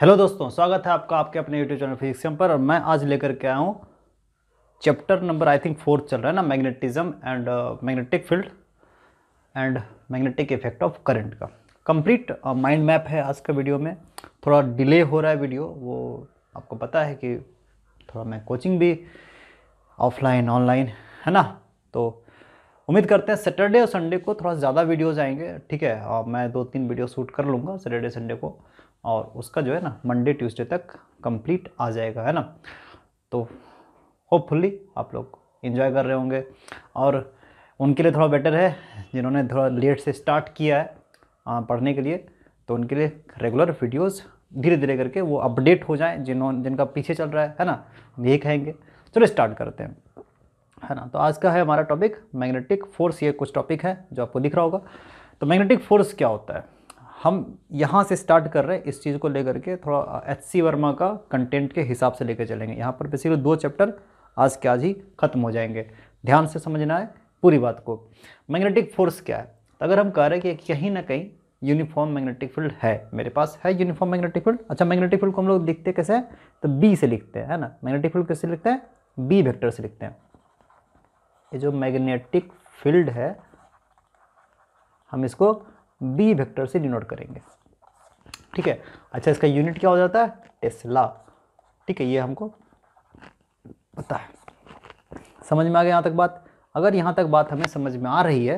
Hello दोस्तों स्वागत है आपका आपके अपने यूट्यूब चैनल फिजिक्सम पर और मैं आज लेकर के आया हूँ chapter number I think fourth चल रहा है ना magnetism and magnetic field and magnetic effect of current का कंप्लीट माइंड मैप है आज का वीडियो में थोड़ा डिले हो रहा है वीडियो वो आपको पता है कि थोड़ा मैं कोचिंग भी ऑफलाइन ऑनलाइन है ना तो उम्मीद करते हैं सैटरडे और संडे को थोड़ा ज़्यादा वीडियोज़ आएंगे ठीक है और मैं दो तीन वीडियो शूट कर लूँगा सैटरडे संडे को और उसका जो है ना मंडे ट्यूसडे तक कंप्लीट आ जाएगा है ना तो होपफुली आप लोग इन्जॉय कर रहे होंगे और उनके लिए थोड़ा बेटर है जिन्होंने थोड़ा लेट से स्टार्ट किया है पढ़ने के लिए तो उनके लिए रेगुलर वीडियोस धीरे धीरे करके वो अपडेट हो जाएं जिन्होंने जिनका पीछे चल रहा है है ना हम यही कहेंगे चलो स्टार्ट करते हैं है ना तो आज का है हमारा टॉपिक मैग्नेटिक फोर्स ये कुछ टॉपिक है जो आपको दिख रहा होगा तो मैग्नेटिक फोर्स क्या होता है हम यहाँ से स्टार्ट कर रहे हैं इस चीज़ को लेकर के थोड़ा एच सी वर्मा का कंटेंट के हिसाब से लेकर चलेंगे यहाँ पर बेसिकली दो चैप्टर आज के आज ही ख़त्म हो जाएंगे ध्यान से समझना है पूरी बात को मैग्नेटिक फोर्स क्या है तो अगर हम कह रहे हैं कि कहीं ना कहीं यूनिफॉर्म मैग्नेटिक फील्ड है मेरे पास है यूनिफॉर्म मैग्नेटिक फील्ड अच्छा मैग्नेटिक फील्ड को हम लोग लिखते कैसे है तो बी से लिखते हैं है ना मैग्नेटिक फील्ड कैसे लिखते हैं बी वेक्टर से लिखते हैं ये जो मैग्नेटिक फील्ड है हम इसको बी वेक्टर से डिनोट करेंगे ठीक है अच्छा इसका यूनिट क्या हो जाता है टेस्ला ठीक है ये हमको पता है समझ में आ गया यहाँ तक बात अगर यहाँ तक बात हमें समझ में आ रही है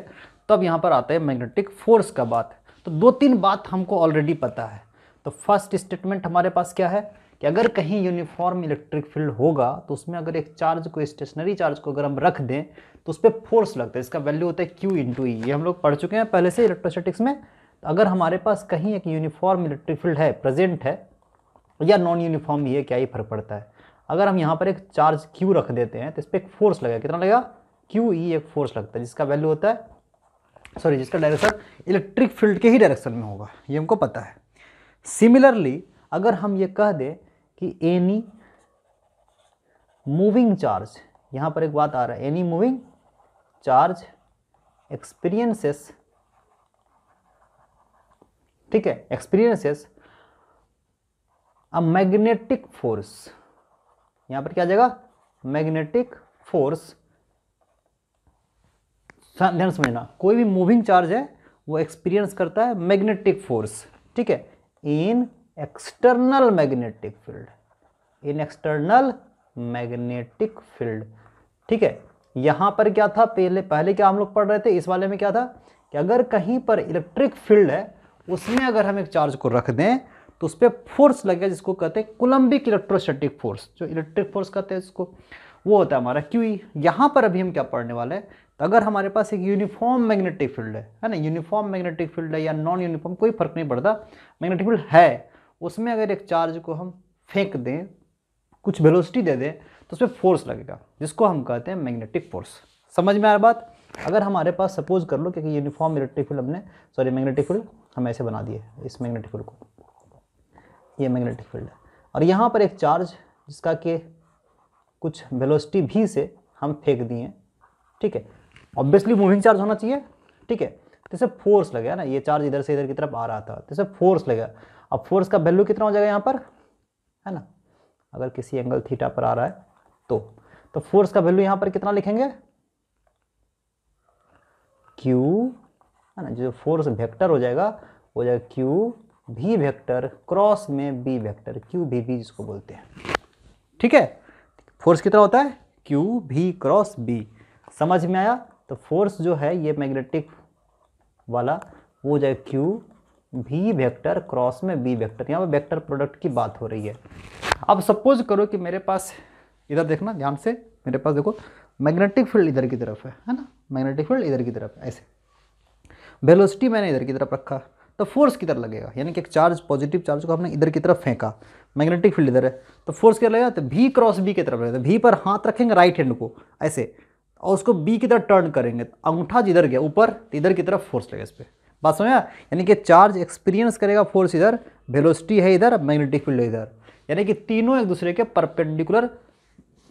तो अब यहाँ पर आता है मैग्नेटिक फोर्स का बात तो दो तीन बात हमको ऑलरेडी पता है तो फर्स्ट स्टेटमेंट हमारे पास क्या है कि अगर कहीं यूनिफॉर्म इलेक्ट्रिक फील्ड होगा तो उसमें अगर एक चार्ज को स्टेशनरी चार्ज को अगर हम रख दें तो उस पर फोर्स लगता है इसका वैल्यू होता है क्यू इंटू ई ये हम लोग पढ़ चुके हैं पहले से इलेक्ट्रोस्टैटिक्स में तो अगर हमारे पास कहीं एक यूनिफॉर्म इलेक्ट्रिक फील्ड है प्रेजेंट है या नॉन यूनिफॉर्म ये क्या ही फर्क पड़ता है अगर हम यहाँ पर एक चार्ज क्यू रख देते हैं तो इस पर एक फोर्स लगेगा कितना लगेगा क्यू ई e एक फोर्स लगता है जिसका वैल्यू होता है सॉरी जिसका डायरेक्शन इलेक्ट्रिक फील्ड के ही डायरेक्शन में होगा ये हमको पता है सिमिलरली अगर हम ये कह दें कि एनी मूविंग चार्ज यहाँ पर एक बात आ रहा है एनी मूविंग चार्ज एक्सपीरियंसेस ठीक है एक्सपीरियंसेस अ मैग्नेटिक फोर्स यहां पर क्या आ जाएगा मैग्नेटिक फोर्स ध्यान समझना कोई भी मूविंग चार्ज है वो एक्सपीरियंस करता है मैग्नेटिक फोर्स ठीक है in external magnetic field in external magnetic field ठीक है यहाँ पर क्या था पहले पहले क्या हम लोग पढ़ रहे थे इस वाले में क्या था कि अगर कहीं पर इलेक्ट्रिक फील्ड है उसमें अगर हम एक चार्ज को रख दें तो उस पर फोर्स लगेगा जिसको कहते हैं कोलम्बिक इलेक्ट्रोस्टेटिक फोर्स जो इलेक्ट्रिक फोर्स कहते हैं इसको वो होता है हमारा क्यू e. यहाँ पर अभी हम क्या पढ़ने वाले हैं तो अगर हमारे पास एक यूनिफॉर्म मैग्नेटिक फील्ड है है ना यूनिफॉर्म मैग्नेटिक फील्ड है या नॉन यूनिफॉर्म कोई फर्क नहीं पड़ता मैग्नेटिक फील्ड है उसमें अगर एक चार्ज को हम फेंक दें कुछ वेलोसिटी दे दें तो उसमें फोर्स लगेगा जिसको हम कहते हैं मैग्नेटिक फोर्स समझ में आ रहा बात अगर हमारे पास सपोज कर लो क्योंकि यूनिफॉर्म इलेक्ट्रिक फील्ड हमने सॉरी मैग्नेटिक फील्ड हम ऐसे बना दिए इस मैग्नेटिक फील्ड को ये मैग्नेटिक फील्ड है और यहाँ पर एक चार्ज जिसका कि कुछ वेलोसिटी भी से हम फेंक दिए ठीक है ऑब्वियसली मूविंग चार्ज होना चाहिए ठीक है तो इसे फोर्स लगेगा ना ये चार्ज इधर से इधर की तरफ आ रहा था तो इसे फोर्स लगेगा अब फोर्स का वैल्यू कितना हो जाएगा यहाँ पर है ना अगर किसी एंगल थीटा पर आ रहा है तो तो फोर्स का वैल्यू यहाँ पर कितना लिखेंगे क्यू है ना जो फोर्स वेक्टर हो जाएगा वो जाएगा क्यू भी वेक्टर क्रॉस में B vector Q V B जिसको बोलते हैं ठीक है फोर्स कितना होता है क्यू भी क्रॉस बी समझ में आया तो फोर्स जो है ये मैग्नेटिक वाला वो हो जाएगा क्यू वी वेक्टर क्रॉस में बी वेक्टर यहाँ पर वेक्टर प्रोडक्ट की बात हो रही है अब सपोज करो कि मेरे पास इधर देखना ध्यान से मेरे पास देखो मैग्नेटिक फील्ड इधर की तरफ है है ना मैग्नेटिक फील्ड इधर की तरफ ऐसे वेलोसिटी मैंने इधर की तरफ रखा तो फोर्स किधर लगेगा यानी कि एक चार्ज पॉजिटिव चार्ज को आपने इधर की तरफ फेंका मैग्नेटिक फील्ड इधर है तो फोर्स किधर लगेगा तो भी क्रॉस बी की तरफ लगेगा भी तो पर हाथ रखेंगे राइट हैंड को ऐसे और उसको बी की तरफ टर्न करेंगे तो अंगूठा जिधर गया ऊपर तो इधर की तरफ फोर्स लगेगा इस पर बात समझा यानी कि चार्ज एक्सपीरियंस करेगा फोर्स इधर वेलोसिटी है इधर मैग्नेटिक फील्ड इधर यानी कि तीनों एक दूसरे के परपेंडिकुलर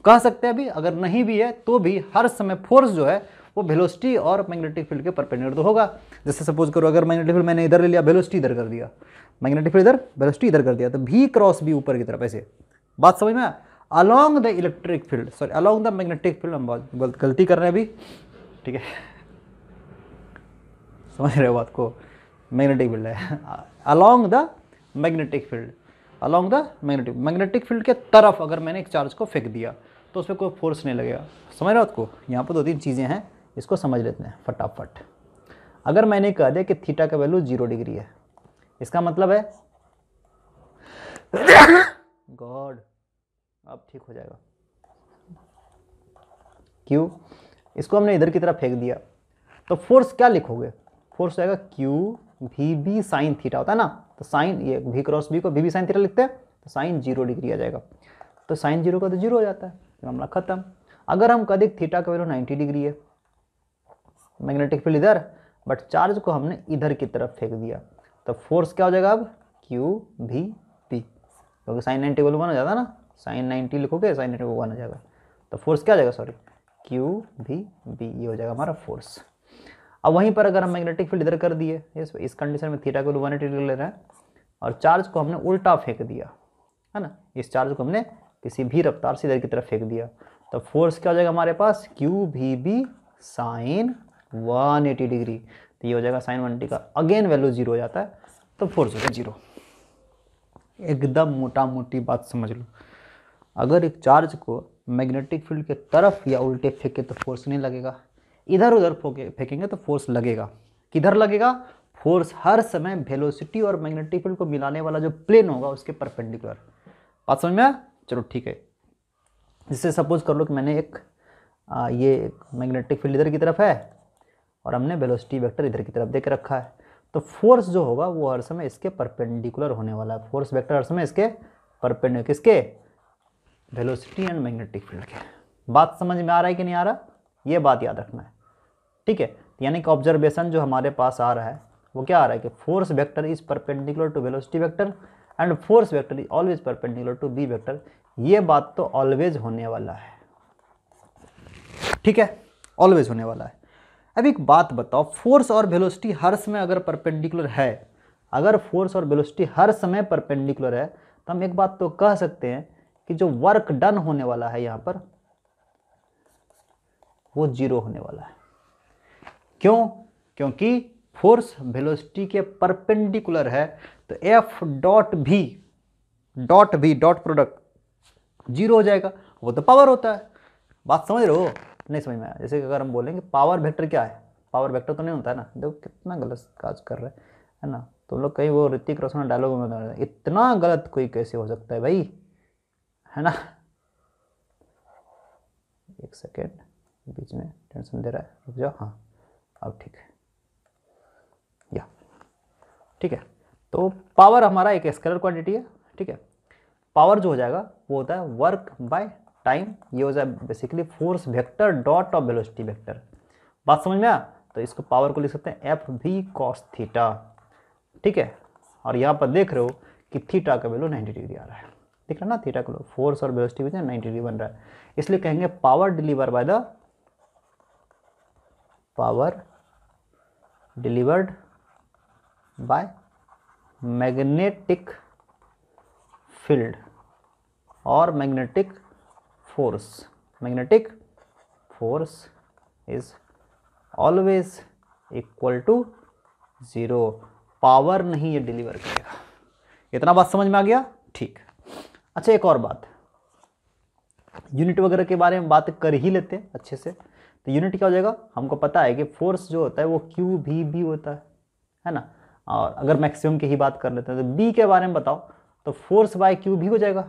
कह सकते हैं अभी अगर नहीं भी है तो भी हर समय फोर्स जो है वो वेलोसिटी और मैग्नेटिक फील्ड के परपेंडिकुलर तो होगा जैसे सपोज करो अगर मैग्नेटिक फील्ड मैंने इधर ले लिया वेलोसिटी इधर कर दिया मैग्नेटिक फील्ड इधर वेलोसिटी इधर कर दिया तो भी क्रॉस भी ऊपर की तरफ ऐसे बात समझ में आया along the electric field sorry along the magnetic field हम बहुत गलती कर रहे हैं अभी ठीक है समझ रहे हो बात को मैग्नेटिक फील्ड है along the magnetic field along the magnetic magnetic field के तरफ अगर मैंने एक चार्ज को फेंक दिया तो उस पर कोई फोर्स नहीं लगेगा समझ रहे हो आपको यहाँ पर दो तीन चीज़ें हैं इसको समझ लेते हैं फटाफट अगर मैंने कह दिया कि थीटा का वैल्यू जीरो डिग्री है इसका मतलब है गॉड अब ठीक हो जाएगा क्यों इसको हमने इधर की तरफ फेंक दिया तो फोर्स क्या लिखोगे फोर्स जाएगा Q V B sine theta होता है ना तो साइन ये वी क्रॉस बी को वी बी साइन थीटा लिखते हैं तो साइन जीरो डिग्री आ जाएगा तो साइन जीरो का तो जीरो हो जाता है तो मामला खत्म अगर हम कदिक थीटा का वैल्यू नाइन्टी डिग्री है मैग्नेटिक फील्ड इधर बट चार्ज को हमने इधर की तरफ फेंक दिया तो फोर्स क्या हो जाएगा अब क्यू भी पी क्योंकि साइन नाइन्टी वैल्यू वन हो जाता है ना साइन नाइन्टी लिखोगे साइन नाइन्टी वो वन हो जाएगा तो फोर्स क्या हो जाएगा सॉरी क्यू भी बी ये हो जाएगा हमारा फोर्स अब वहीं पर अगर हम मैग्नेटिक फील्ड इधर कर दिए इस कंडीशन में थीटा को वन तो एटी ले रहे हैं और चार्ज को हमने उल्टा फेंक दिया है ना इस चार्ज को हमने किसी भी रफ्तार से इधर की तरफ फेंक दिया तो फोर्स क्या हो जाएगा हमारे पास Q V B sine one eighty degree तो ये हो जाएगा साइन वन का अगेन वैल्यू जीरो हो जाता है तो फोर्स हो गया जीरो एकदम मोटा मोटी बात समझ लो अगर एक चार्ज को मैग्नेटिक फील्ड के तरफ या उल्टे फेंके तो फोर्स नहीं लगेगा इधर उधर फेंकेंगे तो फोर्स लगेगा किधर लगेगा फोर्स हर समय वेलोसिटी और मैग्नेटिक फील्ड को मिलाने वाला जो प्लेन होगा उसके परपेंडिकुलर बात समझ में आया चलो ठीक है जिससे सपोज कर लो कि मैंने एक आ, ये मैग्नेटिक फील्ड इधर की तरफ है और हमने वेलोसिटी वेक्टर इधर की तरफ दे के रखा है तो फोर्स जो होगा वो हर समय इसके परपेंडिकुलर होने वाला है फोर्स वेक्टर हर समय इसके परपेंडिकुलर किसके वेलोसिटी एंड मैग्नेटिक फील्ड के बात समझ में आ रहा है कि नहीं आ रहा ये बात याद रखना है ठीक है यानी कि ऑब्जर्वेशन जो हमारे पास आ रहा है वो क्या आ रहा है कि force vector is perpendicular to velocity vector and force vector is always perpendicular to B vector ये बात तो ऑलवेज होने वाला है ठीक है ऑलवेज होने वाला है अब एक बात बताओ फोर्स और वेलोसिटी हर समय अगर परपेंडिकुलर है अगर फोर्स और वेलोसिटी हर समय परपेंडिकुलर है तो हम एक बात तो कह सकते हैं कि जो वर्क डन होने वाला है यहाँ पर वो जीरो होने वाला है क्यों क्योंकि फोर्स वेलोसिटी के परपेंडिकुलर है तो F dot V dot V dot product zero हो जाएगा वो तो पावर होता है बात समझ रहे हो नहीं समझ में आया जैसे अगर हम बोलेंगे पावर वेक्टर क्या है पावर वेक्टर तो नहीं होता है ना देखो कितना गलत काज कर रहे हैं है ना तुम तो लोग कहीं वो ऋतिक रोशन डायलॉग में इतना गलत कोई कैसे हो सकता है भाई है ना एक सेकेंड बीच में टेंशन दे रहा है रुक जाओ हाँ अब ठीक है या ठीक है तो पावर हमारा एक स्केलर क्वांटिटी है ठीक है पावर जो हो जाएगा वो होता है वर्क बाय टाइम ये हो जाए basically force vector dot of velocity vector बात समझ में आया तो इसको पावर को लिख सकते हैं एफ वी कॉस थीटा ठीक है और यहाँ पर देख रहे हो कि थीटा का वेलो 90 डिग्री आ रहा है दिख रहा है ना थीटा का फोर्स और वेलोसिटी में नाइन्टी डिग्री बन रहा है इसलिए कहेंगे power deliver by the power delivered by magnetic field or magnetic force magnetic force is always equal to zero power नहीं ये डिलीवर करेगा इतना बात समझ में आ गया ठीक अच्छा एक और बात यूनिट वगैरह के बारे में बात कर ही लेते हैं अच्छे से तो यूनिट क्या हो जाएगा हमको पता है कि फोर्स जो होता है वो क्यू भी भी होता है है ना और अगर मैक्सिमम की ही बात कर लेते हैं तो बी के बारे में बताओ तो फोर्स बाय क्यू भी हो जाएगा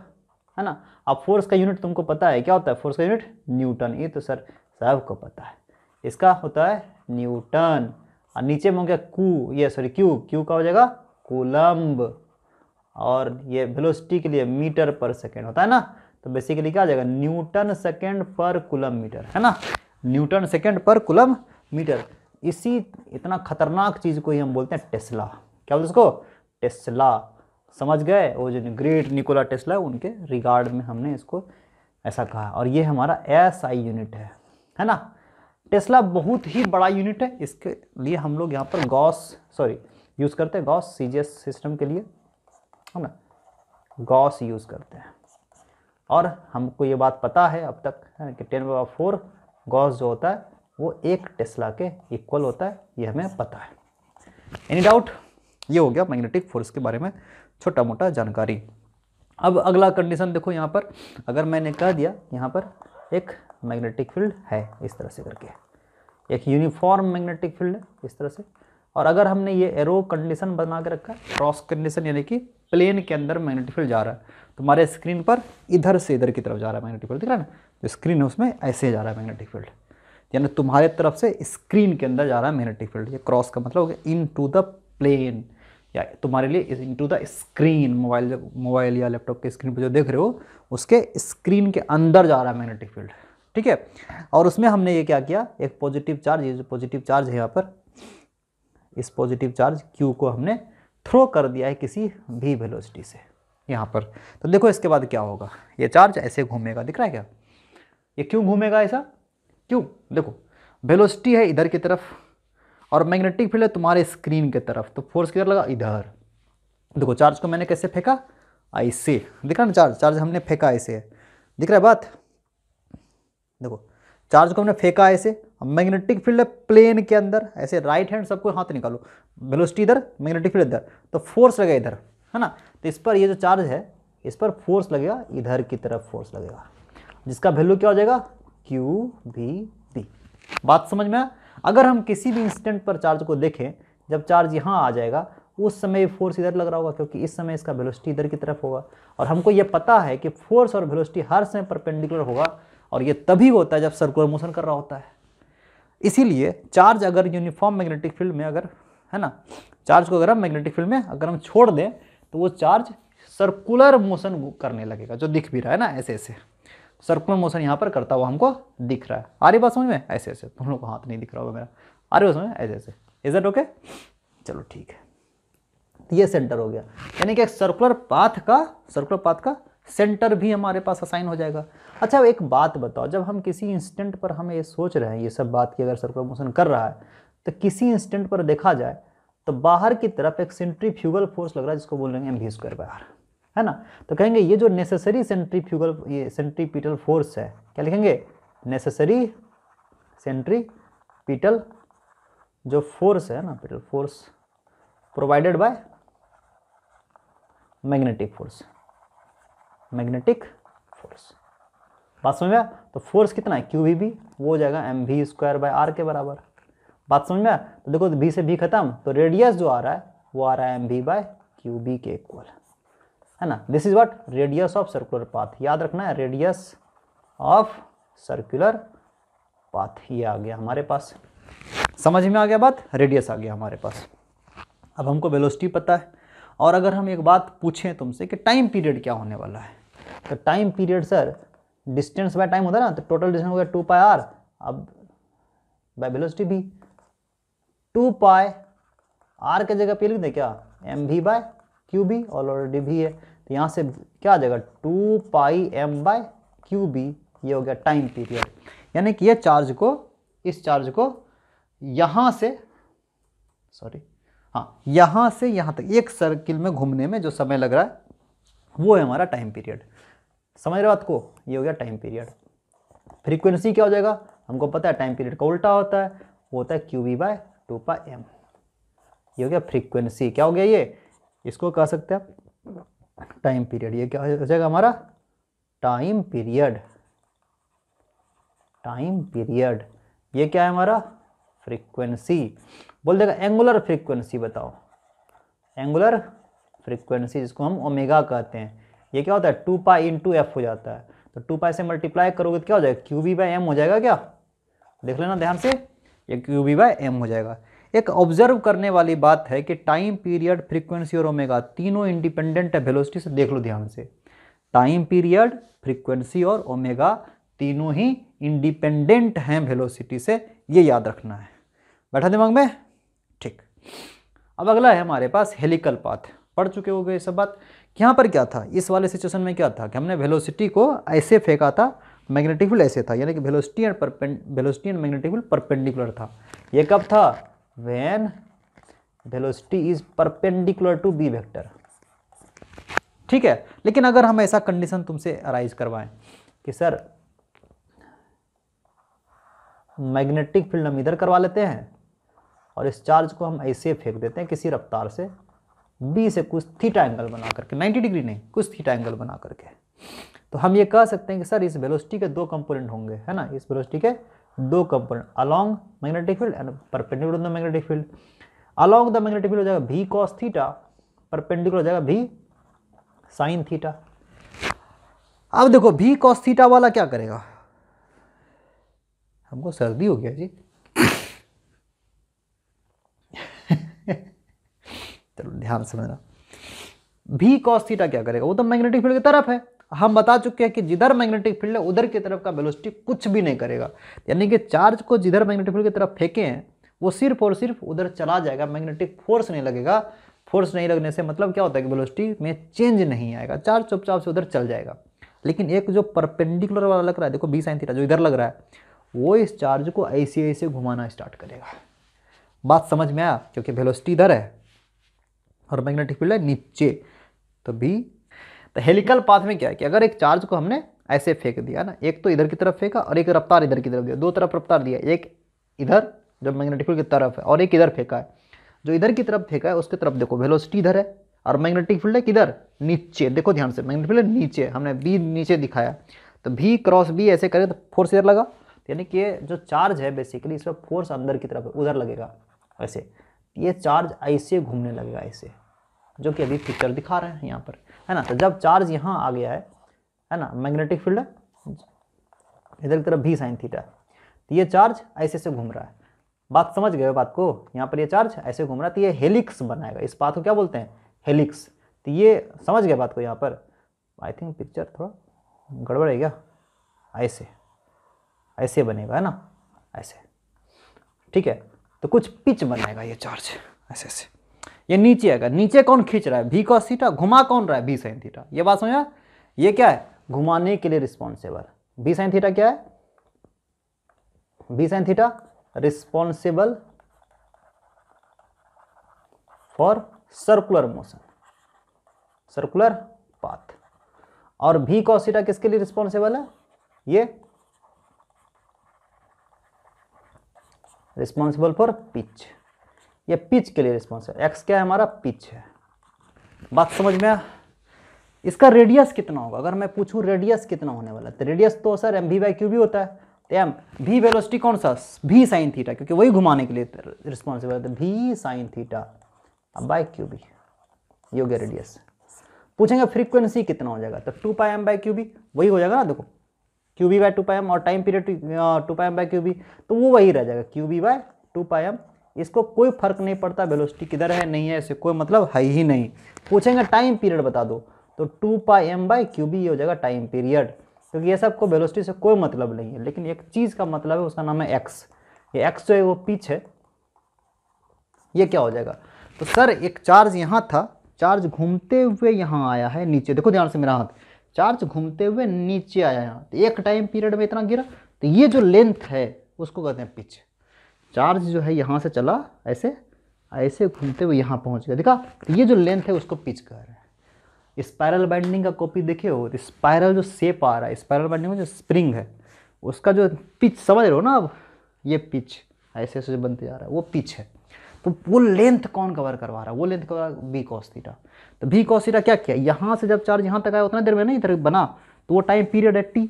है ना अब फोर्स का यूनिट तुमको पता है क्या होता है फोर्स का यूनिट न्यूटन ये तो सर सबको पता है इसका होता है न्यूटन और नीचे में हो गया कू ये सॉरी क्यू क्यू का हो जाएगा कोलम्ब और ये वेलोसिटी के लिए मीटर पर सेकेंड होता है ना तो बेसिकली क्या आ जाएगा न्यूटन सेकेंड पर कुलम मीटर है ना न्यूटन सेकेंड पर कुलम मीटर इसी इतना खतरनाक चीज़ को ही हम बोलते हैं टेस्ला क्या बोलते उसको टेस्ला समझ गए वो जो ग्रेट निकोला टेस्ला है उनके रिगार्ड में हमने इसको ऐसा कहा और ये हमारा एस आई यूनिट है है ना टेस्ला बहुत ही बड़ा यूनिट है इसके लिए हम लोग यहाँ पर गॉस सॉरी यूज़ करते हैं गॉस सी सिस्टम के लिए है ना गॉस यूज़ करते हैं और हमको ये बात पता है अब तक है कि टेन बाबा फोर गॉस जो होता है वो एक टेस्ला के इक्वल होता है ये हमें पता है एनी डाउट ये हो गया मैग्नेटिक फोर्स के बारे में छोटा मोटा जानकारी अब अगला कंडीशन देखो यहाँ पर अगर मैंने कह दिया यहाँ पर एक मैग्नेटिक फील्ड है इस तरह से करके एक यूनिफॉर्म मैग्नेटिक फील्ड है इस तरह से और अगर हमने ये एरो कंडीशन बना के रखा क्रॉस कंडीशन यानी कि प्लेन के अंदर मैग्नेटिक फील्ड जा रहा है तुम्हारे तो स्क्रीन पर इधर से इधर की तरफ जा रहा है मैग्नेटिक फील्ड दिख रहा है ना जो स्क्रीन है उसमें ऐसे जा रहा है मैग्नेटिक फील्ड यानी तुम्हारे तरफ से स्क्रीन के अंदर जा रहा है मैग्नेटिक फील्ड ये क्रॉस का मतलब हो गया इन टू द प्लेन या तुम्हारे लिए into the screen mobile mobile या लैपटॉप के स्क्रीन पर जो देख रहे हो उसके स्क्रीन के अंदर जा रहा है मैग्नेटिक फील्ड ठीक है और उसमें हमने ये क्या किया एक पॉजिटिव चार्ज ये जो पॉजिटिव चार्ज है यहाँ पर इस पॉजिटिव चार्ज क्यू को हमने थ्रो कर दिया है किसी भी वेलोसिटी से यहाँ पर तो देखो इसके बाद क्या होगा ये चार्ज ऐसे घूमेगा दिख रहा है क्या ये क्यों घूमेगा ऐसा क्यों देखो वेलोसिटी है इधर की तरफ और मैग्नेटिक फील्ड है तुम्हारे स्क्रीन की तरफ तो फोर्स किधर लगा इधर देखो चार्ज को मैंने कैसे फेंका ऐसे दिख रहा ना चार्ज चार्ज हमने फेंका ऐसे दिख रहा है बात देखो चार्ज को हमने फेंका ऐसे मैग्नेटिक फील्ड है प्लेन के अंदर ऐसे राइट हैंड सबको हाथ निकालो वेलोसिटी इधर मैग्नेटिक फील्ड इधर तो फोर्स लगेगा इधर है ना तो इस पर ये जो चार्ज है इस पर फोर्स लगेगा इधर की तरफ फोर्स लगेगा जिसका वैल्यू क्या हो जाएगा क्यू बी डी बात समझ में अगर हम किसी भी इंस्टेंट पर चार्ज को देखें जब चार्ज यहाँ आ जाएगा उस समय फोर्स इधर लग रहा होगा क्योंकि इस समय इसका वेलोसिटी इधर की तरफ होगा और हमको ये पता है कि फोर्स और वेलोसिटी हर समय परपेंडिकुलर होगा और ये तभी होता है जब सर्कुलर मोशन कर रहा होता है इसीलिए चार्ज अगर यूनिफॉर्म मैग्नेटिक फील्ड में अगर है ना चार्ज को अगर हम मैग्नेटिक फील्ड में अगर हम छोड़ दें तो वो चार्ज सर्कुलर मोशन करने लगेगा जो दिख भी रहा है ना ऐसे ऐसे सर्कुलर मोशन यहाँ पर करता हुआ हमको दिख रहा है आ रही बात समझ में ऐसे ऐसे तुम लोग को हाथ नहीं दिख रहा होगा मेरा आ रही बात समझ में ऐसे ऐसे इज दट ओके चलो ठीक है ये सेंटर हो गया यानी कि एक सर्कुलर पाथ का सर्कुलर पाथ का सेंटर भी हमारे पास असाइन हो जाएगा अच्छा एक बात बताओ जब हम किसी इंस्टेंट पर हम ये सोच रहे हैं ये सब बात की अगर सर्कुलर मोशन कर रहा है तो किसी इंस्टेंट पर देखा जाए तो बाहर की तरफ एक सेंट्रीफ्यूगल फोर्स लग रहा है जिसको बोल रहे हैं एम वी स्क्वायर बाहर है ना तो कहेंगे ये जो नेसेसरी सेंट्रीफ्यूगल ये सेंट्रीपीटल फोर्स है क्या लिखेंगे नेसेसरी पीटल जो फोर्स है ना पीटल force provided by magnetic force magnetic force बात समझ में तो फोर्स कितना है क्यू वी बी वो हो जाएगा M V square by R के बराबर बात समझ में तो देखो बी तो से भी खत्म तो रेडियस जो आ रहा है वो आ रहा है M V by Q B के इक्वल है ना this is what radius of circular path याद रखना है रेडियस ऑफ सर्कुलर पाथ ये आ गया हमारे पास समझ में आ गया बात रेडियस आ गया हमारे पास अब हमको वेलोसिटी पता है और अगर हम एक बात पूछें तुमसे कि टाइम पीरियड क्या होने वाला है तो time period sir distance by time होता है ना तो टोटल डिस्टेंस हो गया टू पाई आर अब बाय वेलोसिटी भी टू पाई आर के जगह पे लिख दें क्या M V by Q B और ऑलरेडी भी है तो यहाँ से क्या आ जाएगा two pi M by Q B ये हो गया टाइम पीरियड यानी कि ये चार्ज को इस चार्ज को यहाँ से सॉरी हाँ यहाँ से यहाँ तक एक सर्किल में घूमने में जो समय लग रहा है वो है हमारा टाइम पीरियड समझ रहे हो आपको ये हो गया टाइम पीरियड फ्रीक्वेंसी क्या हो जाएगा हमको पता है टाइम पीरियड का उल्टा होता है वो होता है Q B by two pi M ये हो गया फ्रीक्वेंसी क्या हो गया ये इसको कह सकते हैं आप टाइम पीरियड ये क्या हो जाएगा हमारा टाइम पीरियड टाइम पीरियड ये क्या है हमारा फ्रीक्वेंसी बोल देगा एंगुलर फ्रीक्वेंसी बताओ एंगुलर फ्रीक्वेंसी जिसको हम ओमेगा कहते हैं ये क्या होता है टू पाई इंटू एफ हो जाता है तो टू पाई से मल्टीप्लाई करोगे तो क्या हो जाएगा क्यू बी बाई एम हो जाएगा क्या देख लेना ध्यान से ये क्यू बी बाई एम हो जाएगा एक ऑब्जर्व करने वाली बात है कि टाइम पीरियड फ्रीक्वेंसी और ओमेगा तीनों इंडिपेंडेंट है वेलोसिटी से देख लो ध्यान से टाइम पीरियड फ्रीक्वेंसी और ओमेगा तीनों ही इंडिपेंडेंट हैं वेलोसिटी से ये याद रखना है बैठा दिमाग में ठीक अब अगला है हमारे पास हेलिकल पाथ पढ़ चुके हो गए सब बात यहाँ पर क्या था इस वाले सिचुएशन में क्या था कि हमने वेलोसिटी को ऐसे फेंका था मैग्नेटिक फील्ड ऐसे था यानी कि velocity and velocity and magnetic field perpendicular था ये कब था when velocity is perpendicular to b vector ठीक है लेकिन अगर हम ऐसा कंडीशन तुमसे अराइज करवाएं कि सर मैग्नेटिक फील्ड हम इधर करवा लेते हैं और इस चार्ज को हम ऐसे फेंक देते हैं किसी रफ्तार से बी से कुछ थीटा एंगल बना करके 90 डिग्री नहीं कुछ थीटा एंगल बना करके तो हम ये कह सकते हैं कि सर इस वेलोसिटी के दो कंपोनेंट होंगे है ना इस वेलोसिटी के दो component along magnetic field and perpendicular the magnetic field along the magnetic field हो जाएगा भी कॉस थीटा परपेंडिकुलर हो जाएगा भी साइन थीटा अब देखो भी कॉस थीटा वाला क्या करेगा हमको सर्दी हो गया जी चलो ध्यान समझना भी कॉस थीटा क्या करेगा वो तो मैग्नेटिक फील्ड की तरफ है हम बता चुके हैं कि जिधर मैग्नेटिक फील्ड है उधर की तरफ का वेलोसिटी कुछ भी नहीं करेगा यानी कि चार्ज को जिधर मैग्नेटिक फील्ड की तरफ फेंके हैं वो सिर्फ और सिर्फ उधर चला जाएगा मैग्नेटिक फोर्स नहीं लगेगा फोर्स नहीं लगने से मतलब क्या होता है कि वेलोसिटी में चेंज नहीं आएगा चार्ज चुपचाप से उधर चल जाएगा लेकिन एक जो परपेंडिकुलर वाला लग रहा है देखो बी साइन थीटा जो इधर लग रहा है वो इस चार्ज को ऐसे ऐसे घुमाना स्टार्ट करेगा बात समझ में आया क्योंकि वेलोसिटी इधर है और मैग्नेटिक फील्ड है नीचे तो बी तो हेलिकल पाथ में क्या है कि अगर एक चार्ज को हमने ऐसे फेंक दिया ना एक तो इधर की तरफ फेंका और एक रफ्तार इधर की तरफ दिया दो तरफ रफ्तार दिया एक इधर जो मैग्नेटिक फील्ड की तरफ है और एक इधर फेंका है जो इधर की तरफ फेंका है उसके तरफ देखो वेलोसिटी इधर है और मैग्नेटिक फील्ड है किधर नीचे देखो ध्यान से मैग्नेटिक फील्ड नीचे हमने बी नीचे दिखाया तो भी क्रॉस बी ऐसे करें तो फोर्स इधर लगा यानी कि जो चार्ज है बेसिकली इसमें फोर्स अंदर की तरफ उधर लगेगा ऐसे ये चार्ज ऐसे घूमने लगेगा ऐसे जो कि अभी पिक्चर दिखा रहे हैं यहाँ पर है ना तो जब चार्ज यहाँ आ गया है है ना मैग्नेटिक फील्ड इधर की तरफ भी साइन थीटा तो ये चार्ज ऐसे ऐसे घूम रहा है बात समझ गए बात को यहाँ पर ये चार्ज ऐसे घूम रहा है तो ये हेलिक्स बनाएगा इस बात को क्या बोलते हैं हेलिक्स तो ये समझ गए बात को यहाँ पर आई थिंक पिक्चर थोड़ा गड़बड़ है क्या ऐसे ऐसे बनेगा है ना ऐसे ठीक है तो कुछ पिच बनाएगा ये चार्ज ऐसे ऐसे ये नीचे आएगा नीचे कौन खींच रहा है भी कॉस थीटा घुमा कौन रहा है भी साइन थीटा ये बात समझा ये क्या है घुमाने के लिए रिस्पॉन्सिबल भी साइन थीटा क्या है भी sine theta responsible for circular motion circular path और भी कॉस थीटा किसके लिए रिस्पॉन्सिबल है ये रिस्पॉन्सिबल फॉर पिच ये पिच के लिए रिस्पॉन्स है एक्स क्या है हमारा पिच है बात समझ में आ इसका रेडियस कितना होगा अगर मैं पूछूं रेडियस कितना होने वाला तो रेडियस तो sir M V by Q भी होता है तो एम भी वेलोसिटी कौन सा भी साइन थीटा क्योंकि वही घुमाने के लिए रिस्पॉन्सिबल है तो भी साइन थीटा अब बाई क्यू बी योग्य रेडियस पूछेंगे फ्रीक्वेंसी कितना हो जाएगा तो two pi M by Q भी वही हो जाएगा ना देखो Q B by two pi M और time period two pi M by Q B तो वो वही रह जाएगा Q B by two pi M इसको कोई फर्क नहीं पड़ता वेलोसिटी किधर है नहीं है इससे कोई मतलब है ही नहीं पूछेंगे टाइम पीरियड बता दो तो to pi M by Q B ये हो जाएगा टाइम पीरियड क्योंकि तो ये सबको वेलोसिटी से कोई मतलब नहीं है लेकिन एक चीज़ का मतलब है उसका नाम है एक्स ये एक्स जो है वो पिच है ये क्या हो जाएगा तो सर एक चार्ज यहाँ था चार्ज घूमते हुए यहाँ आया है नीचे देखो ध्यान से मेरा हाथ चार्ज घूमते हुए नीचे आया यहाँ तो एक टाइम पीरियड में इतना गिरा तो ये जो लेंथ है उसको कहते हैं पिच चार्ज जो है यहाँ से चला ऐसे ऐसे घूमते हुए यहाँ पहुँच गया देखा तो ये जो लेंथ है उसको पिच कर रहा है स्पायरल बाइंडिंग का कॉपी देखे हो तो स्पायरल जो सेप आ रहा है स्पायरल बाइंडिंग में जो स्प्रिंग है उसका जो पिच समझ रहे हो ना अब ये पिच ऐसे ऐसे जो बनते जा रहा है वो पिच है तो वो लेंथ कौन कवर करवा रहा है वो लेंथ कवर बी कॉस तो बी कॉस क्या किया यहाँ से जब चार्ज यहाँ तक आया उतना देर में नहीं इधर बना तो वो टाइम पीरियड है टी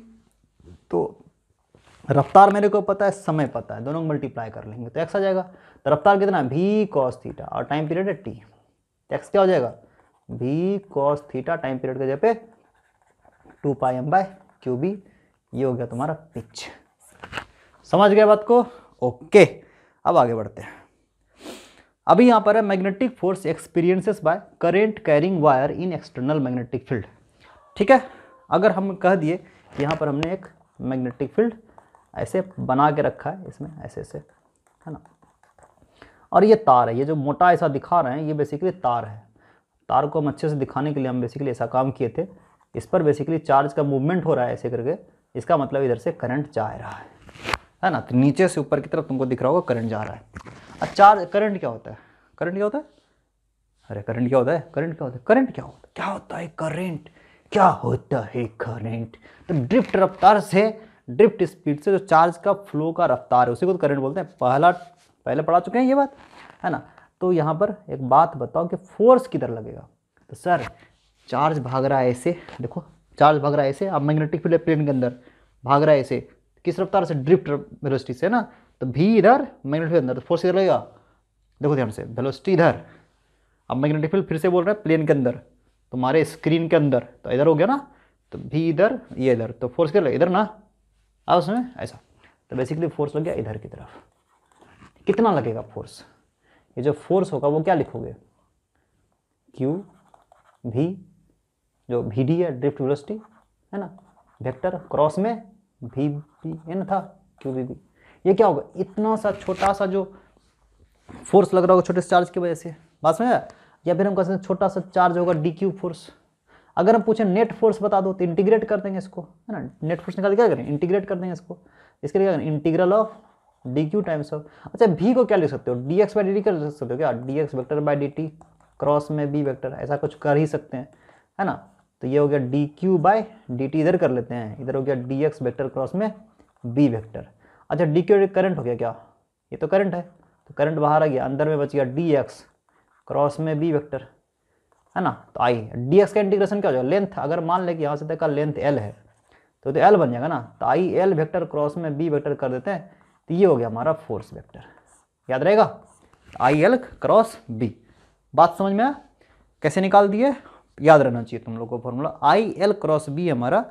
तो रफ्तार मेरे को पता है समय पता है दोनों को मल्टीप्लाई कर लेंगे तो एक्स आ जाएगा तो रफ्तार कितना भी कॉस थीटा और टाइम पीरियड है टी एक्स तो क्या हो जाएगा भी कॉस थीटा टाइम पीरियड के जगह पे two pi M by Q B ये हो गया तुम्हारा पिच समझ गया बात को ओके अब आगे बढ़ते हैं अभी यहाँ पर है magnetic force experiences by current carrying wire in external magnetic field ठीक है अगर हम कह दिए कि यहाँ पर हमने एक मैग्नेटिक फील्ड ऐसे बना के रखा है इसमें ऐसे ऐसे है ना और ये तार है ये जो मोटा ऐसा दिखा रहे हैं ये बेसिकली तार है तार को हम अच्छे से दिखाने के लिए हम बेसिकली ऐसा काम किए थे इस पर बेसिकली चार्ज का मूवमेंट हो रहा है ऐसे करके इसका मतलब इधर से करंट जा रहा है है ना तो नीचे से ऊपर की तरफ तुमको दिख रहा होगा करंट जा रहा है और चार्ज करंट क्या होता है करंट क्या होता है अरे करंट क्या होता है करंट क्या होता है करंट क्या होता है क्या होता है करंट क्या होता है करंट तो ड्रिफ्ट रफ्तार से ड्रिफ्ट स्पीड से जो चार्ज का फ्लो का रफ्तार है उसी को तो करंट बोलते हैं पहला पहले पढ़ा चुके हैं ये बात है ना तो यहाँ पर एक बात बताओ कि फोर्स किधर लगेगा तो सर चार्ज भाग रहा है ऐसे देखो चार्ज भाग रहा है ऐसे अब मैग्नेटिक फील्ड प्लेन के अंदर भाग रहा है ऐसे किस रफ्तार से ड्रिफ्ट वेलोसिटी से ना तो भी इधर मैग्नेटिक फील्ड अंदर तो फोर्स इधर लगेगा देखो ध्यान से वेलोसिटी इधर अब मैग्नेटिक फील्ड फिर से बोल रहे हैं प्लेन के अंदर तुम्हारे स्क्रीन के अंदर तो इधर हो गया ना तो भी इधर ये इधर तो फोर्स किधर लगेगा इधर ना आओ समझ ऐसा तो बेसिकली फोर्स लग गया इधर की तरफ कितना लगेगा फोर्स ये जो फोर्स होगा वो क्या लिखोगे क्यू भी जो भी डी है ड्रिफ्ट वेलोसिटी है ना वेक्टर क्रॉस में भी भी ना था क्यू भी, भी ये क्या होगा इतना सा छोटा सा जो फोर्स लग रहा होगा छोटे चार्ज की वजह से बात समझ या फिर हम कह सकते हैं छोटा सा चार्ज होगा डी क्यू फोर्स अगर हम पूछें नेट फोर्स बता दो तो इंटीग्रेट कर देंगे इसको है ना नेट फोर्स निकाल के क्या करें इंटीग्रेट कर देंगे इसको इसके लिए क्या करें integral of D Q times of अच्छा भी को क्या लिख सकते हो D X by D T कर सकते हो क्या D X vector by D T cross में बी वैक्टर ऐसा कुछ कर ही सकते हैं है ना तो ये हो गया D Q by D T इधर कर लेते हैं इधर हो गया डी एक्स वैक्टर क्रॉस में बी वैक्टर अच्छा डी क्यू करंट हो गया क्या ये तो करंट है तो करंट बाहर आ गया अंदर में बच गया डी एक्स क्रॉस में बी वैक्टर है ना तो आई डी का इंटीग्रेशन क्या हो जाएगा लेंथ अगर मान लें कि यहाँ से देखा लेंथ एल है तो, तो एल बन जाएगा ना तो आई एल वेक्टर क्रॉस में बी वेक्टर कर देते हैं तो ये हो गया हमारा फोर्स वेक्टर याद रहेगा आई एल क्रॉस बी बात समझ में आया कैसे निकाल दिए याद रहना चाहिए तुम लोग को formula I L cross B हमारा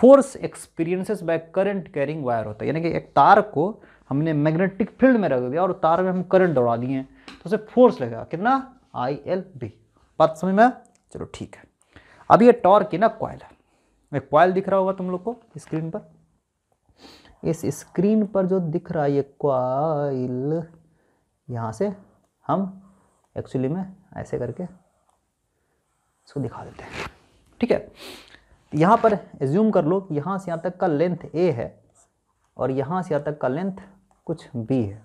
force experiences by current carrying wire होता है यानी कि एक तार को हमने मैग्नेटिक फील्ड में रख दिया और तार में हम करंट दौड़ा दिए तो उसे फोर्स लगेगा कितना आई एल बी बात समझ में चलो ठीक है अब ये टॉर्क है ना कॉयल है एक कॉयल दिख रहा होगा तुम लोग को स्क्रीन पर इस स्क्रीन पर जो दिख रहा है ये कॉयल यहाँ से हम एक्चुअली में ऐसे करके इसको दिखा देते हैं ठीक है यहाँ पर एज्यूम कर लो यहाँ से यहाँ तक का लेंथ ए है और यहाँ से यहाँ तक का लेंथ कुछ बी है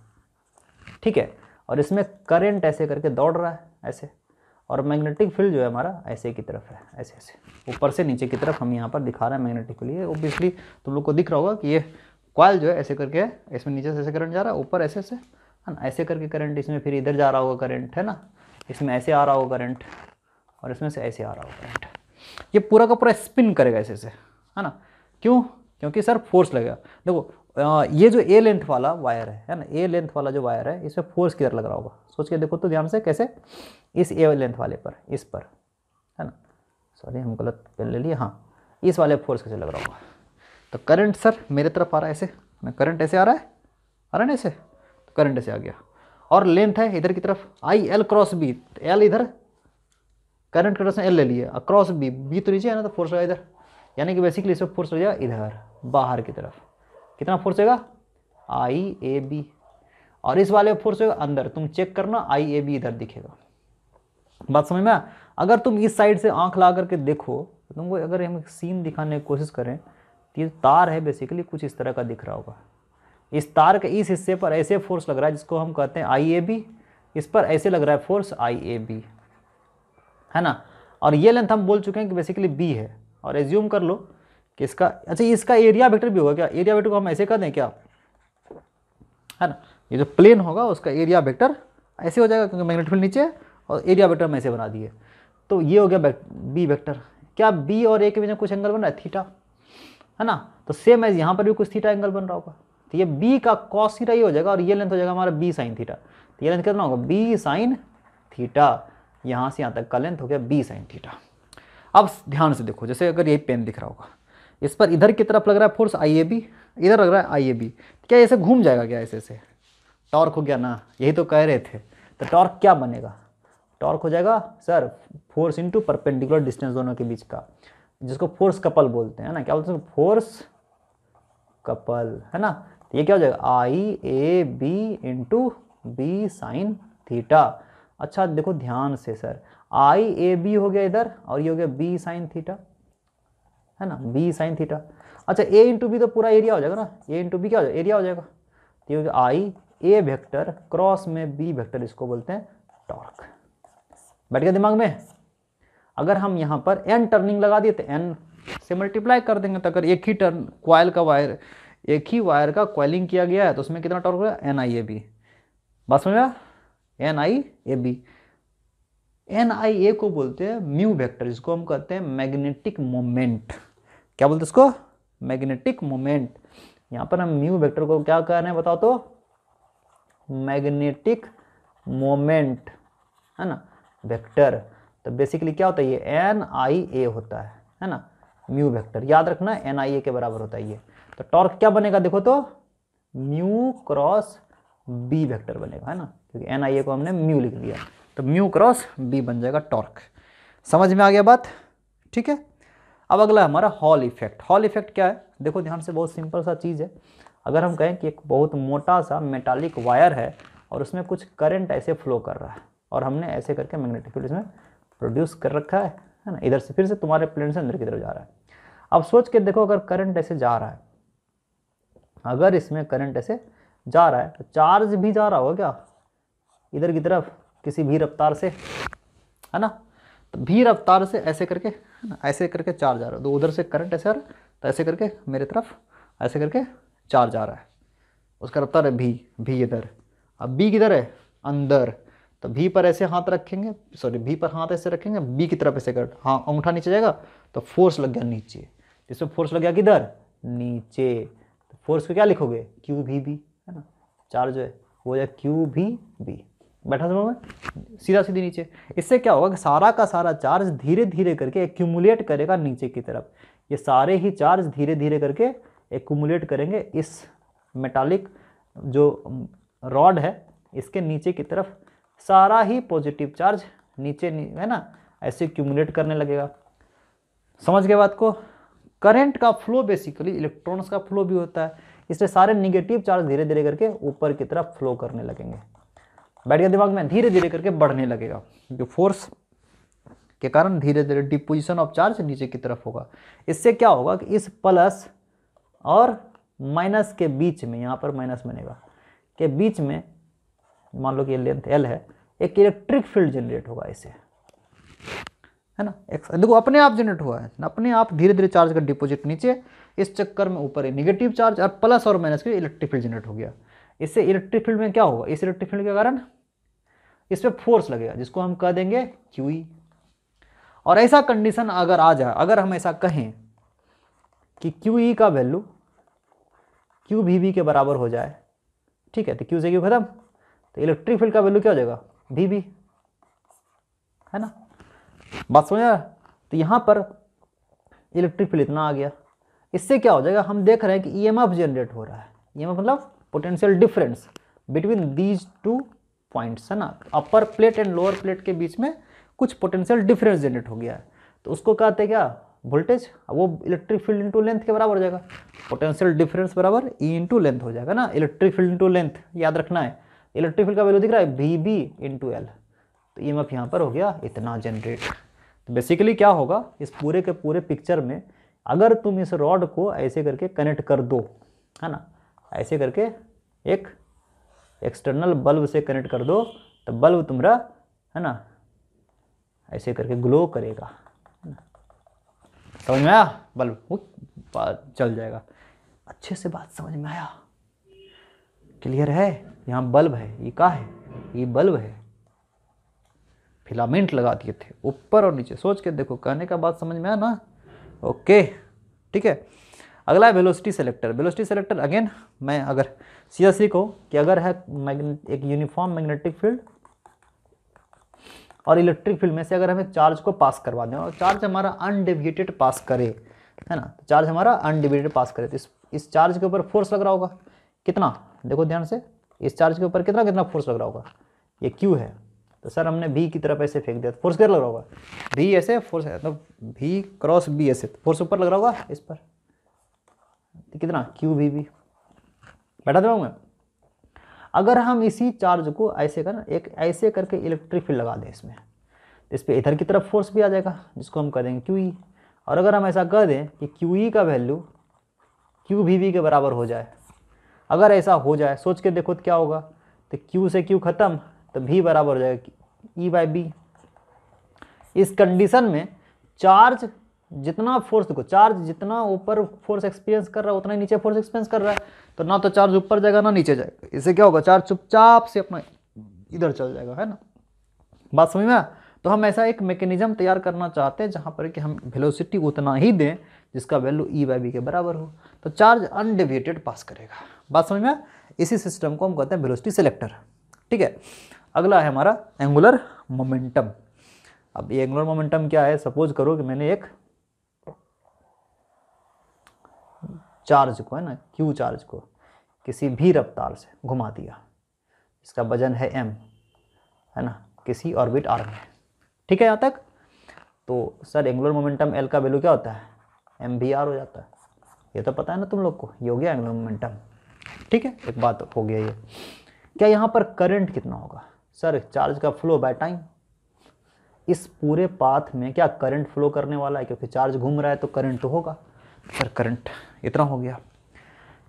ठीक है और इसमें करंट ऐसे करके दौड़ रहा है ऐसे और मैग्नेटिक फील्ड जो है हमारा ऐसे की तरफ है ऐसे ऐसे ऊपर से नीचे की तरफ हम यहाँ पर दिखा रहे हैं मैग्नेटिक फील्ड ये ओब्वियसली तुम लोग को दिख रहा होगा कि ये कॉयल जो है ऐसे करके इसमें नीचे से ऐसे करंट जा रहा है ऊपर ऐसे ऐसे है ना ऐसे करके करंट इसमें फिर इधर जा रहा होगा करंट है ना इसमें ऐसे आ रहा होगा करंट और इसमें से ऐसे आ रहा होगा करंट ये पूरा का पूरा स्पिन करेगा ऐसे ऐसे है ना क्यों क्योंकि सर फोर्स लगेगा देखो ये जो ए लेंथ वाला वायर है है ना ए लेंथ वाला जो वायर है इसमें फोर्स किधर लग रहा होगा सोच के देखो तो ध्यान से कैसे इस ए लेंथ वाले पर इस पर है ना सॉरी हम गलत पेन ले लिए हाँ इस वाले फोर्स कैसे लग रहा होगा तो करंट सर मेरे तरफ आ रहा है ऐसे ना करंट ऐसे आ रहा है आ रहा है ना ऐसे तो करंट ऐसे आ गया और लेंथ है इधर की तरफ I L cross B L इधर करंट तरफ से एल ले लिए क्रॉस बी बी तो नीचे है ना तो फोर्स होगा इधर यानी कि बेसिकली इसमें फोर्स हो जाएगा इधर बाहर की तरफ कितना फोर्स होगा आई ए बी और इस वाले फोर्स होगा अंदर तुम चेक करना आई ए बी इधर दिखेगा बात समझ में अगर तुम इस साइड से आंख ला करके देखो तो तुमको अगर हम सीन दिखाने की कोशिश करें तो ये तार है बेसिकली कुछ इस तरह का दिख रहा होगा इस तार के इस हिस्से पर ऐसे फोर्स लग रहा है जिसको हम कहते हैं आई ए बी इस पर ऐसे लग रहा है फोर्स आई ए बी है ना और ये लेंथ हम बोल चुके हैं कि बेसिकली बी है और एज्यूम कर लो कि इसका अच्छा इसका एरिया वेक्टर भी होगा क्या एरिया वेक्टर को हम ऐसे कर दें क्या है ना ये जो प्लेन होगा उसका एरिया वेक्टर ऐसे हो जाएगा क्योंकि मैग्नेट फील्ड नीचे और एरिया वेक्टर हम ऐसे बना दिए तो ये हो गया बी वेक्टर क्या बी और ए के बीच में कुछ एंगल बन रहा है थीटा है ना तो सेम एज यहाँ पर भी कुछ थीटा एंगल बन रहा होगा तो ये बी का कॉस थीटा ये हो जाएगा और ये लेंथ हो जाएगा हमारा बी साइन थीटा तो ये लेंथ कितना होगा बी साइन थीटा यहाँ से यहाँ तक का लेंथ हो गया बी साइन थीटा अब ध्यान से देखो जैसे अगर ये पेन दिख रहा होगा इस पर इधर की तरफ लग रहा है फोर्स आई ए बी इधर लग रहा है आई ए बी क्या ऐसे घूम जाएगा क्या ऐसे ऐसे टॉर्क हो गया ना यही तो कह रहे थे तो टॉर्क क्या बनेगा टॉर्क हो जाएगा sir force into perpendicular distance दोनों के बीच का जिसको फोर्स कपल बोलते हैं ना क्या बोलते हैं फोर्स कपल है ना तो ये क्या हो जाएगा I A B into B sine theta अच्छा देखो ध्यान से सर आई ए बी हो गया इधर और ये हो गया बी साइन थीटा है ना बी साइन थीटा अच्छा ए इंटू बी तो पूरा एरिया हो जाएगा ना ए इंटू बी क्या हो जाएगा एरिया हो जाएगा तो ये हो गया आई ए वेक्टर क्रॉस में बी वेक्टर इसको बोलते हैं टॉर्क बैठ गया दिमाग में अगर हम यहां पर एन टर्निंग लगा दिए तो एन से मल्टीप्लाई कर देंगे तो अगर एक ही टर्न क्वाइल का वायर एक ही वायर का क्वाइलिंग किया गया है तो उसमें कितना टॉर्क होगा एन आई ए बी बात समझा N I A B N I A को बोलते हैं म्यू वेक्टर जिसको हम कहते हैं मैग्नेटिक मोमेंट क्या बोलते हैं इसको मैग्नेटिक मोमेंट यहां पर हम म्यू वेक्टर को क्या कह रहे हैं बताओ तो मैग्नेटिक मोमेंट है ना वेक्टर तो बेसिकली क्या होता है ये एन आई ए होता है है ना म्यू वेक्टर याद रखना एन आई ए के बराबर होता है ये तो टॉर्क क्या बनेगा देखो तो म्यू क्रॉस बी वेक्टर बनेगा है ना क्योंकि एन आई ए को हमने म्यू लिख दिया तो म्यू क्रॉस बी बन जाएगा टॉर्क समझ में आ गया बात ठीक है अब अगला हमारा हॉल इफेक्ट हॉल इफेक्ट क्या है देखो ध्यान से बहुत सिंपल सा चीज़ है अगर हम कहें कि एक बहुत मोटा सा मेटालिक वायर है और उसमें कुछ करंट ऐसे फ्लो कर रहा है और हमने ऐसे करके मैग्नेटिक फील्ड इसमें प्रोड्यूस कर रखा है है ना इधर से फिर से तुम्हारे प्लेन से अंदर की तरफ जा रहा है अब सोच के देखो अगर करंट ऐसे जा रहा है अगर इसमें करंट ऐसे जा रहा है तो चार्ज भी जा रहा होगा क्या इधर की तरफ किसी भी रफ्तार से है ना तो भी रफ्तार से ऐसे करके है ना ऐसे करके चार्ज आ रहा है तो उधर से करंट ऐसे आ रहा है तो ऐसे करके मेरे तरफ ऐसे करके चार्ज आ रहा है उसका रफ्तार है भी भी इधर अब बी किधर है अंदर तो भी पर ऐसे हाथ रखेंगे सॉरी भी पर हाथ ऐसे रखेंगे बी की तरफ ऐसे कर हाँ अंगूठा नीचे जाएगा तो फोर्स लग गया नीचे इसमें फोर्स लग गया किधर नीचे तो फोर्स को क्या लिखोगे क्यू भी बी है ना चार्ज है वो जाए क्यू भी बी बैठा समझ में सीधा सीधी नीचे इससे क्या होगा कि सारा का सारा चार्ज धीरे धीरे करके एक्यूमुलेट करेगा नीचे की तरफ ये सारे ही चार्ज धीरे धीरे करके एकुमुलेट करेंगे इस मेटालिक जो रॉड है इसके नीचे की तरफ सारा ही पॉजिटिव चार्ज नीचे नी, है ना ऐसे क्यूमुलेट करने लगेगा समझ गए बात को करंट का फ्लो बेसिकली इलेक्ट्रॉन्स का फ्लो भी होता है इसलिए सारे निगेटिव चार्ज धीरे धीरे करके ऊपर की तरफ फ्लो करने लगेंगे बैठ गया दिमाग में धीरे धीरे करके बढ़ने लगेगा जो फोर्स के कारण धीरे धीरे डिपोजिशन ऑफ चार्ज नीचे की तरफ होगा इससे क्या होगा कि इस प्लस और माइनस के बीच में यहाँ पर माइनस बनेगा के बीच में मान लो कि लेंथ एल है एक इलेक्ट्रिक फील्ड जनरेट होगा इसे है ना एक देखो अपने आप जनरेट हुआ है अपने आप धीरे धीरे चार्ज का डिपोजिट नीचे इस चक्कर में ऊपर निगेटिव चार्ज और प्लस और माइनस के इलेक्ट्रिक फील्ड जनरेट हो गया इससे इलेक्ट्रिक फील्ड में क्या होगा इस इलेक्ट्रिक फील्ड के कारण इस पर फोर्स लगेगा जिसको हम कह देंगे क्यू e। और ऐसा कंडीशन अगर आ जाए अगर हम ऐसा कहें कि क्यू ई e का वैल्यू क्यू भी वी के बराबर हो जाए ठीक है तो क्यू से क्यू खत्म तो इलेक्ट्रिक फील्ड का वैल्यू क्या हो जाएगा भी बी है ना बात समझ आया तो यहाँ पर इलेक्ट्रिक फील्ड इतना आ गया इससे क्या हो जाएगा हम देख रहे हैं कि एफ e जनरेट हो रहा है एफ e मतलब potential difference between these two points है ना upper plate and lower plate के बीच में कुछ पोटेंशियल डिफरेंस जनरेट हो गया है तो उसको कहते हैं क्या वोल्टेज वो इलेक्ट्रिक फील्ड इंटू लेंथ के बराबर हो जाएगा पोटेंशियल डिफरेंस बराबर ई इंटू लेंथ हो जाएगा ना इलेक्ट्रिक फील्ड इंटू लेंथ याद रखना है इलेक्ट्रिक फील्ड का वैल्यू दिख रहा है बी बी इंटू एल तो ई एम एफ यहाँ पर हो गया इतना जनरेट तो बेसिकली क्या होगा इस पूरे के पूरे पिक्चर में अगर तुम इस रॉड को ऐसे करके कनेक्ट कर दो है ना ऐसे करके एक एक्सटर्नल बल्ब से कनेक्ट कर दो तो बल्ब तुम्हारा है ना ऐसे करके ग्लो करेगा समझ में आया बल्ब बात चल जाएगा अच्छे से बात समझ में आया क्लियर है यहाँ बल्ब है ये का है ये बल्ब है फिलामेंट लगा दिए थे ऊपर और नीचे सोच के देखो कहने का बात समझ में आया ना ओके ठीक है अगला है velocity selector velocity selector again मैं अगर सीधा सी को कि अगर है मैग्नेट एक यूनिफॉर्म मैग्नेटिक फील्ड और इलेक्ट्रिक फील्ड में से अगर हमें चार्ज को पास करवा दें और चार्ज हमारा अनडिविएटेड पास करे है ना तो चार्ज हमारा अनडिविएटेड पास करे तो इस इस चार्ज के ऊपर फोर्स लग रहा होगा कितना देखो ध्यान से इस चार्ज के ऊपर कितना कितना फोर्स लग रहा होगा ये क्यू है तो सर हमने भी की तरफ ऐसे फेंक दिया फोर्स तो किधर लग रहा होगा भी ऐसे फोर्स मतलब बी भी क्रॉस बी ऐसे फोर्स तो ऊपर लग रहा होगा इस पर तो कितना क्यू बी बी बैठा दे मैं अगर हम इसी चार्ज को ऐसे कर एक ऐसे करके इलेक्ट्रिक फील्ड लगा दें इसमें तो इस पर इधर की तरफ फोर्स भी आ जाएगा जिसको हम कह देंगे क्यू e। और अगर हम ऐसा कह दें कि क्यू e का वैल्यू क्यू वी के बराबर हो जाए अगर ऐसा हो जाए सोच के देखो तो क्या होगा तो क्यू से क्यू ख़त्म तो भी बराबर हो जाएगा ई बाई बी इस कंडीशन में चार्ज जितना फोर्स देखो चार्ज जितना ऊपर फोर्स एक्सपीरियंस कर रहा है उतना ही नीचे फोर्स एक्सपीरियंस कर रहा है तो ना तो चार्ज ऊपर जाएगा ना नीचे जाएगा इससे क्या होगा चार्ज चुपचाप से अपना इधर चल जाएगा है ना बात समझ में तो हम ऐसा एक मैकेनिज्म तैयार करना चाहते हैं जहाँ पर कि हम वेलोसिटी उतना ही दें जिसका वैल्यू ई बाई बी के बराबर हो तो चार्ज अनडिविएटेड पास करेगा बात समझ में इसी सिस्टम को हम कहते हैं वेलोसिटी सेलेक्टर ठीक है अगला है हमारा एंगुलर मोमेंटम अब ये एंगुलर मोमेंटम क्या है सपोज करो कि मैंने एक चार्ज को है ना क्यू चार्ज को किसी भी रफ्तार से घुमा दिया इसका वजन है एम है ना किसी ऑर्बिट आर में ठीक है यहाँ तक तो सर एंगुलर मोमेंटम एल का वैल्यू क्या होता है एम बी आर हो जाता है ये तो पता है ना तुम लोग को ये हो गया एंगुलर मोमेंटम ठीक है एक बात हो गया ये क्या यहाँ पर करंट कितना होगा सर चार्ज का फ्लो बाय टाइम इस पूरे पाथ में क्या करंट फ्लो करने वाला है क्योंकि चार्ज घूम रहा है तो करंट तो होगा सर करंट इतना हो गया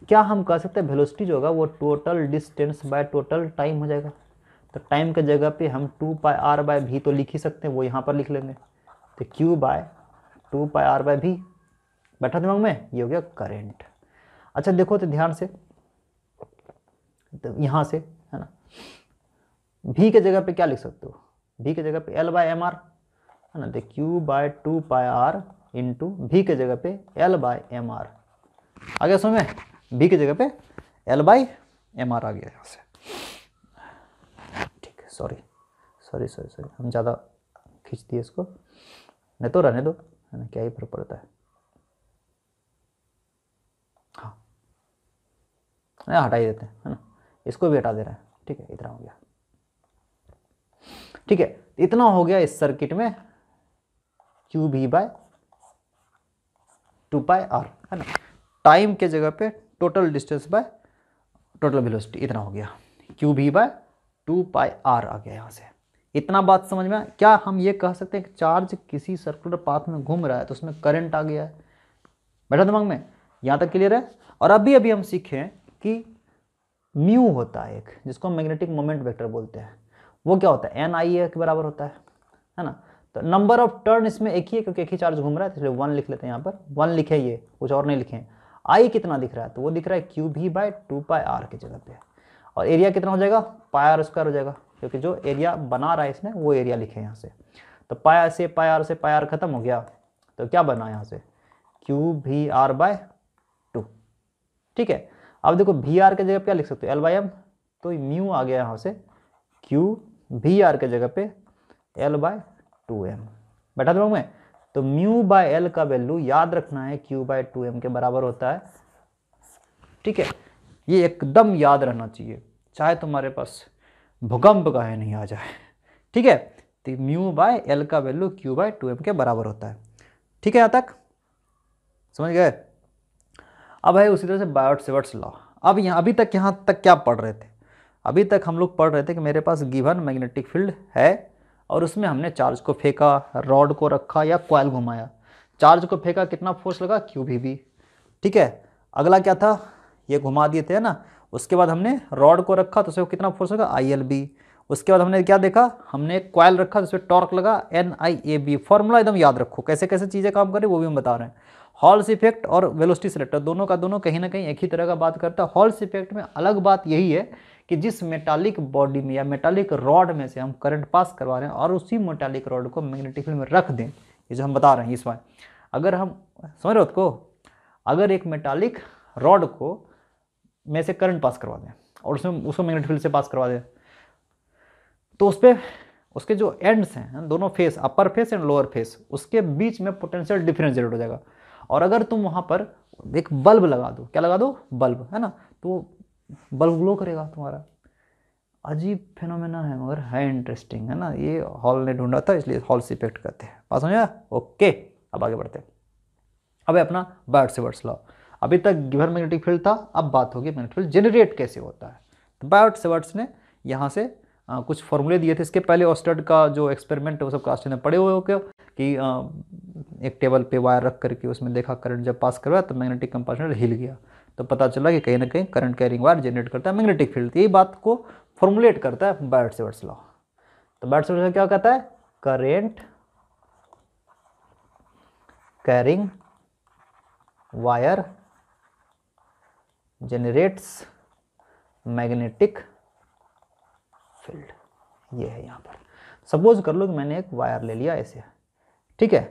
क्या हम कह सकते हैं वेलोसिटी जो होगा वो total distance by total time हो जाएगा तो टाइम के जगह पे हम टू पाई आर बाय भी तो लिख ही सकते हैं वो यहाँ पर लिख लेंगे तो Q by two pi R by भी बैठा दिमाग में ये हो गया करेंट अच्छा देखो तो ध्यान से तो यहाँ से है ना भी के जगह पे क्या लिख सकते हो भी के जगह पे एल बाय एम आर है ना तो Q by two pi R into भी के जगह पे एल बाई एम आर आ गया समय में भी के जगह पे एल बाई एम आर आ गया यहाँ से ठीक है सॉरी सॉरी सॉरी सॉरी हम ज़्यादा खींच दिए इसको नहीं तो रहने दो है क्या ही फर्क पड़ता है हाँ हटा ही देते हैं है ना इसको भी हटा दे रहे हैं ठीक है इतना हो गया ठीक है इतना हो गया इस सर्किट में क्यू भी बाय टू पाई आर है ना टाइम के जगह पे total distance by total velocity इतना हो गया क्यू भी बाय टू पाई आर आ गया यहाँ से इतना बात समझ में क्या हम ये कह सकते हैं कि चार्ज किसी सर्कुलर पाथ में घूम रहा है तो उसमें करंट आ गया है बैठा दिमाग में यहाँ तक क्लियर है और अभी अभी हम सीखें कि म्यू होता है एक जिसको मैग्नेटिक मोमेंट वेक्टर बोलते हैं वो क्या होता है एन आई ए के बराबर होता है है ना तो नंबर ऑफ टर्न इसमें एक ही है क्योंकि एक ही चार्ज घूम रहा है तो इसलिए वन लिख लेते हैं यहाँ पर वन लिखे ये कुछ और नहीं लिखे आई कितना दिख रहा है तो वो दिख रहा है क्यू भी बाई टू पाई आर की जगह पे और एरिया कितना हो जाएगा पाई आर स्क्वायर हो जाएगा क्योंकि जो एरिया बना रहा है इसने वो एरिया लिखे यहाँ से तो पाया से पाया आर से पाया आर खत्म हो गया तो क्या बना यहाँ से क्यू भी आर बाय टू ठीक है अब देखो भी आर के जगह पे क्या लिख सकते हो एल बाई एम तो म्यू आ गया यहाँ से क्यू भी आर के जगह पे एल बाय टू एम बैठा तुम मैं तो म्यू बाय एल का वैल्यू याद रखना है क्यू बाय टू एम के बराबर होता है ठीक है ये एकदम याद रहना चाहिए चाहे तुम्हारे पास भूकंप का है नहीं आ जाए ठीक है तो म्यू बाय एल का value Q by two M के बराबर होता है ठीक है यहाँ तक समझ गए अब है उसी तरह से बायोट सेवर्ट्स लॉ अब यहाँ अभी तक यहाँ तक क्या पढ़ रहे थे अभी तक हम लोग पढ़ रहे थे कि मेरे पास गिवन मैग्नेटिक फील्ड है और उसमें हमने चार्ज को फेंका रॉड को रखा या कॉयल घुमाया चार्ज को फेंका कितना फोर्स लगा क्यू भी भी ठीक है अगला क्या था ये घुमा दिए थे ना उसके बाद हमने रॉड को रखा तो उसमें कितना फोर्स लगा आई एल बी उसके बाद हमने क्या देखा हमने एक कॉयल रखा जिसमें टॉर्क लगा N I A B formula एकदम याद रखो कैसे कैसे चीज़ें काम करें वो भी हम बता रहे हैं हॉल्स इफेक्ट और वेलोसिटी सिलेक्टर दोनों का दोनों कहीं ना कहीं एक ही तरह का बात करता है हॉल्स इफेक्ट में अलग बात यही है कि जिस मेटालिक बॉडी में या मेटालिक रॉड में से हम करंट पास करवा रहे हैं और उसी मेटालिक रॉड को मैग्नेटिक फील्ड में रख दें ये जो हम बता रहे हैं इस बार अगर हम समझ रहे को अगर एक मेटालिक रॉड को में से करंट पास करवा दें और उसमें उसको मैग्नेटिक फील्ड से पास करवा दें तो उस पर उसके जो एंड्स हैं दोनों face upper face and lower face उसके बीच में पोटेंशियल डिफरेंस जनरेट हो जाएगा और अगर तुम वहाँ पर एक बल्ब लगा दो क्या लगा दो बल्ब है ना तो बल्ब ग्लो करेगा तुम्हारा अजीब फेनोमेना है मगर है इंटरेस्टिंग है ना ये हॉल ने ढूंढा था इसलिए हॉल से इफेक्ट कहते हैं पास समझा ओके अब आगे बढ़ते हैं अब अपना बायोट से वर्ड्स लाओ अभी तक गिवर मैग्नेटिक फील्ड था अब बात होगी मैग्नेटिक फील्ड जनरेट कैसे होता है तो बायोट सेवर्ट्स ने यहाँ से आ, कुछ फॉर्मूले दिए थे इसके पहले ऑस्टर्ड का जो एक्सपेरिमेंट वो सब क्लास में पड़े हुए हो क्यों कि आ, एक टेबल पे वायर रख करके उसमें देखा करंट जब पास करवाया तो मैग्नेटिक कंपार्टमेंट हिल गया तो पता चला कि कहीं ना कहीं करंट कैरिंग वायर जनरेट करता है मैग्नेटिक फील्ड यही बात को फॉर्मुलेट करता है बैट से लॉ तो बैट से क्या कहता है current carrying wire generates magnetic field ये है यहाँ पर सपोज कर लो कि मैंने एक वायर ले लिया ऐसे ठीक है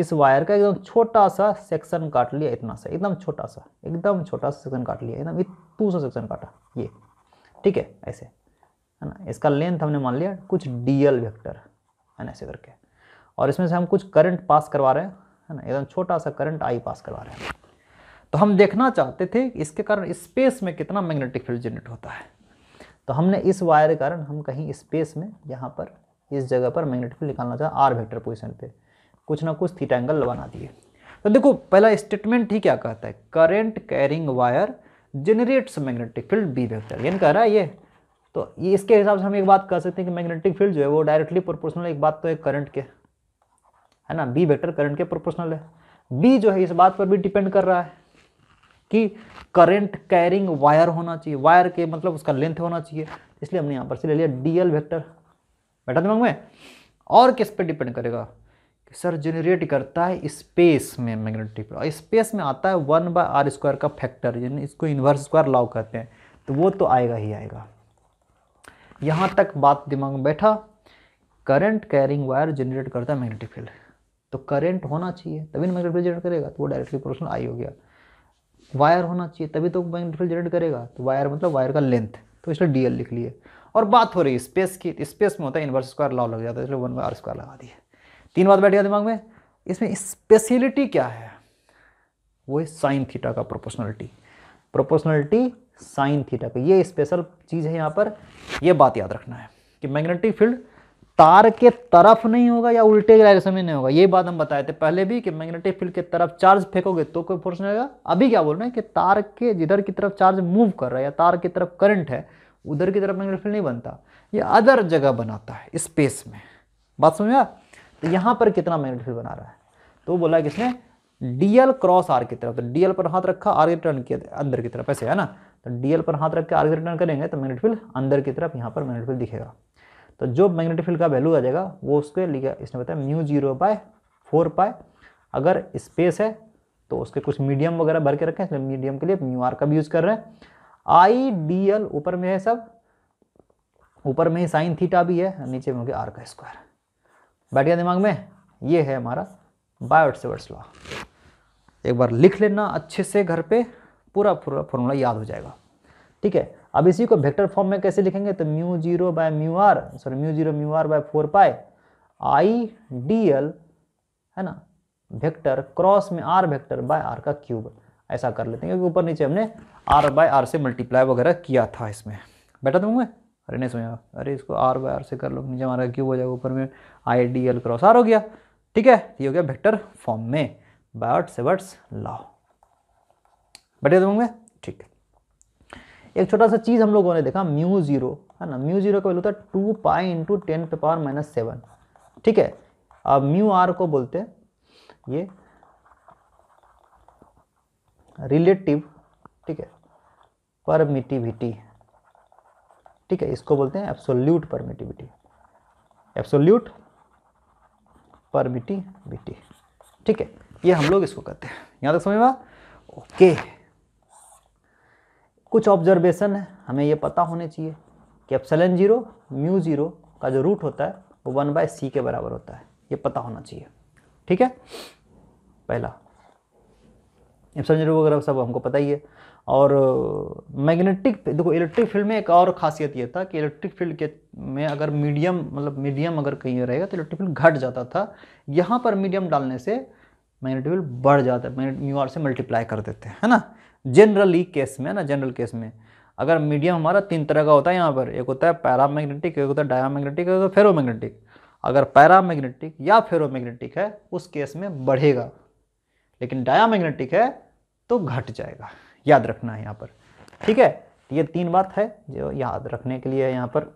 इस वायर का एकदम छोटा सा सेक्शन काट लिया इतना सा एकदम छोटा सा एकदम छोटा सा सेक्शन काट लिया एकदम इतू सा सेक्शन काटा ये ठीक है ऐसे है ना इसका लेंथ हमने मान लिया कुछ डी एल वेक्टर है ना ऐसे करके और इसमें से हम कुछ करंट पास करवा रहे हैं है ना एकदम छोटा सा करंट आई पास करवा रहे हैं तो हम देखना चाहते थे इसके कारण स्पेस में कितना मैग्नेटिक फील्ड जनरेट होता है तो हमने इस वायर के कारण हम कहीं स्पेस में यहाँ पर इस जगह पर मैग्नेटिक फील्ड निकालना चाहते आर वेक्टर पोजिशन पर कुछ ना कुछ थीटा एंगल बना दिए तो देखो पहला स्टेटमेंट ही क्या कहता है current carrying wire generates magnetic field B vector यानी कह रहा है ये तो ये इसके हिसाब से हम एक बात कह सकते हैं कि मैग्नेटिक फील्ड जो है वो डायरेक्टली प्रोपोर्शनल एक बात तो है करंट के है ना बी वेक्टर करंट के प्रोपोर्शनल है बी जो है इस बात पर भी डिपेंड कर रहा है कि करंट कैरिंग वायर होना चाहिए वायर के मतलब उसका लेंथ होना चाहिए इसलिए हमने यहाँ पर से ले लिया डी एल वेक्टर बैठा दिमाग में और किस पर डिपेंड करेगा कि सर जनरेट करता है स्पेस में मैग्नेटिक और स्पेस में आता है वन बाय आर स्क्वायर का फैक्टर यानी इसको इन्वर्स स्क्वायर लाव कहते हैं तो वो तो आएगा ही आएगा यहाँ तक बात दिमाग में बैठा करंट कैरिंग वायर जनरेट करता है मैग्नेटिक फील्ड तो करंट होना चाहिए तभी मैग्नेटिक फील्ड जनरेट करेगा तो वो डायरेक्टली प्रोपोर्शनल आई हो गया वायर होना चाहिए तभी तो मैग्नेटिक फील्ड जनरेट करेगा तो वायर मतलब वायर का लेंथ तो इसलिए डीएल लिख लिए और बात हो रही है स्पेस की स्पेस तो में होता है इन्वर्स स्क्वायर लॉ लग जाता है इसलिए वन बाई आर स्क्वायर लगा दिए तीन बात बैठ गया दिमाग में इसमें स्पेशलिटी क्या है वो है साइन थीटा का प्रोपोर्शनलिटी प्रोपोर्शनलिटी साइन थीटा का ये स्पेशल चीज़ है यहाँ पर ये बात याद रखना है कि मैग्नेटिक फील्ड तार के तरफ नहीं होगा या उल्टे डायरेक्शन में नहीं होगा ये बात हम बताए थे पहले भी कि मैग्नेटिक फील्ड के तरफ चार्ज फेंकोगे तो कोई फोर्स नहीं होगा अभी क्या बोल रहे हैं कि तार के जिधर की तरफ चार्ज मूव कर रहा है या तार की तरफ करंट है उधर की तरफ मैग्नेटिक फील्ड नहीं बनता ये अदर जगह बनाता है स्पेस में बात समझ में यहां पर कितना मैग्नेट फील्ड बना रहा है तो बोला किसने डीएल क्रॉस आर की तरफ तो डीएल पर हाथ रखा आर के टर्न किया अंदर की तरफ ऐसे है ना तो डीएल पर हाथ रख के आर के टर्न करेंगे तो मैग्नेट फील्ड अंदर की तरफ यहां पर मैग्नेट फील्ड दिखेगा तो जो मैग्नेट फील्ड का वैल्यू आ जाएगा वो उसके लिए इसने बताया म्यू जीरो बाय फोर पाए अगर स्पेस है तो उसके कुछ मीडियम वगैरह भर के रखें इसलिए मीडियम के लिए म्यू आर का भी यूज़ कर रहे हैं आई डी एल ऊपर में है सब ऊपर में ही साइन थीटा भी है नीचे में हो गया आर का स्क्वायर बैठ गया दिमाग में ये है हमारा से लॉ एक बार लिख लेना अच्छे से घर पे पूरा पूरा फॉर्मूला याद हो जाएगा ठीक है अब इसी को वेक्टर फॉर्म में कैसे लिखेंगे तो mu zero by mu R sorry mu zero mu are by four pi I D L है ना वेक्टर क्रॉस में आर वेक्टर बाय आर का क्यूब ऐसा कर लेते हैं क्योंकि ऊपर नीचे हमने आर बाय आर से मल्टीप्लाई वगैरह किया था इसमें बैठा दूंगा अरे नहीं समझा अरे इसको आर बाय आर से कर लो नीचे हमारा क्यूब हो जाएगा ऊपर में I D L cross R हो गया ठीक है ये हो गया वेक्टर फॉर्म में बायोट सेवर्ट्स लॉ बढ़िया दिमाग में ठीक है एक छोटा सा चीज़ हम लोगों ने देखा म्यू जीरो है ना म्यू जीरो का वैल्यू था टू पाई इंटू टेन पे पावर माइनस सेवन ठीक है अब म्यू आर को बोलते हैं ये रिलेटिव ठीक है परमिटिविटी ठीक है इसको बोलते हैं एब्सोल्यूट परमिटिविटी एब्सोल्यूट परमिटिविटी ठीक है ये हम लोग इसको कहते हैं यहाँ तक समझ में ओके कुछ ऑब्जर्वेशन है हमें ये पता होने चाहिए कि एप्सलन जीरो म्यू जीरो का जो रूट होता है वो वन बाय सी के बराबर होता है ये पता होना चाहिए ठीक है पहला आप समझ रहे वगैरह सब हमको पता ही है और मैग्नेटिक देखो इलेक्ट्रिक फील्ड में एक और खासियत यह था कि इलेक्ट्रिक फील्ड के में अगर मीडियम मतलब मीडियम अगर कहीं रहेगा तो इलेक्ट्रिक फील्ड घट जाता था यहाँ पर मीडियम डालने से मैग्नेटिक फील्ड बढ़ जाता है म्यू आर से मल्टीप्लाई कर देते हैं है ना जनरली केस में है ना जनरल केस में अगर मीडियम हमारा तीन तरह का होता है यहाँ पर एक होता है पैरा मैग्नेटिक एक होता है मैग्नेटिक एक होता है फेरोमैग्नेटिक अगर मैग्नेटिक या फेरोमैग्नेटिक है उस केस में बढ़ेगा लेकिन डाया मैग्नेटिक है तो घट जाएगा याद रखना है यहाँ पर ठीक है ये तीन बात है जो याद रखने के लिए यहाँ पर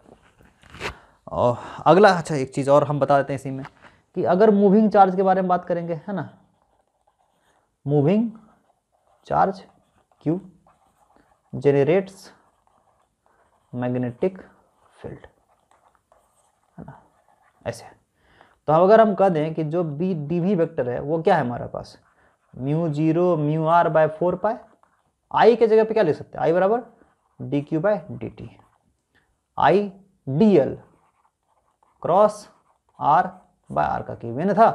और अगला अच्छा एक चीज़ और हम बता देते हैं इसी में कि अगर मूविंग चार्ज के बारे में बात करेंगे है ना moving charge Q generates magnetic field है ना ऐसे तो अगर हम कह दें कि जो बी डी वी वेक्टर है वो क्या है हमारे पास mu zero mu are by four pi I के जगह पे क्या ले सकते हैं आई बराबर d q by d t I D L cross r by are का की मैंने था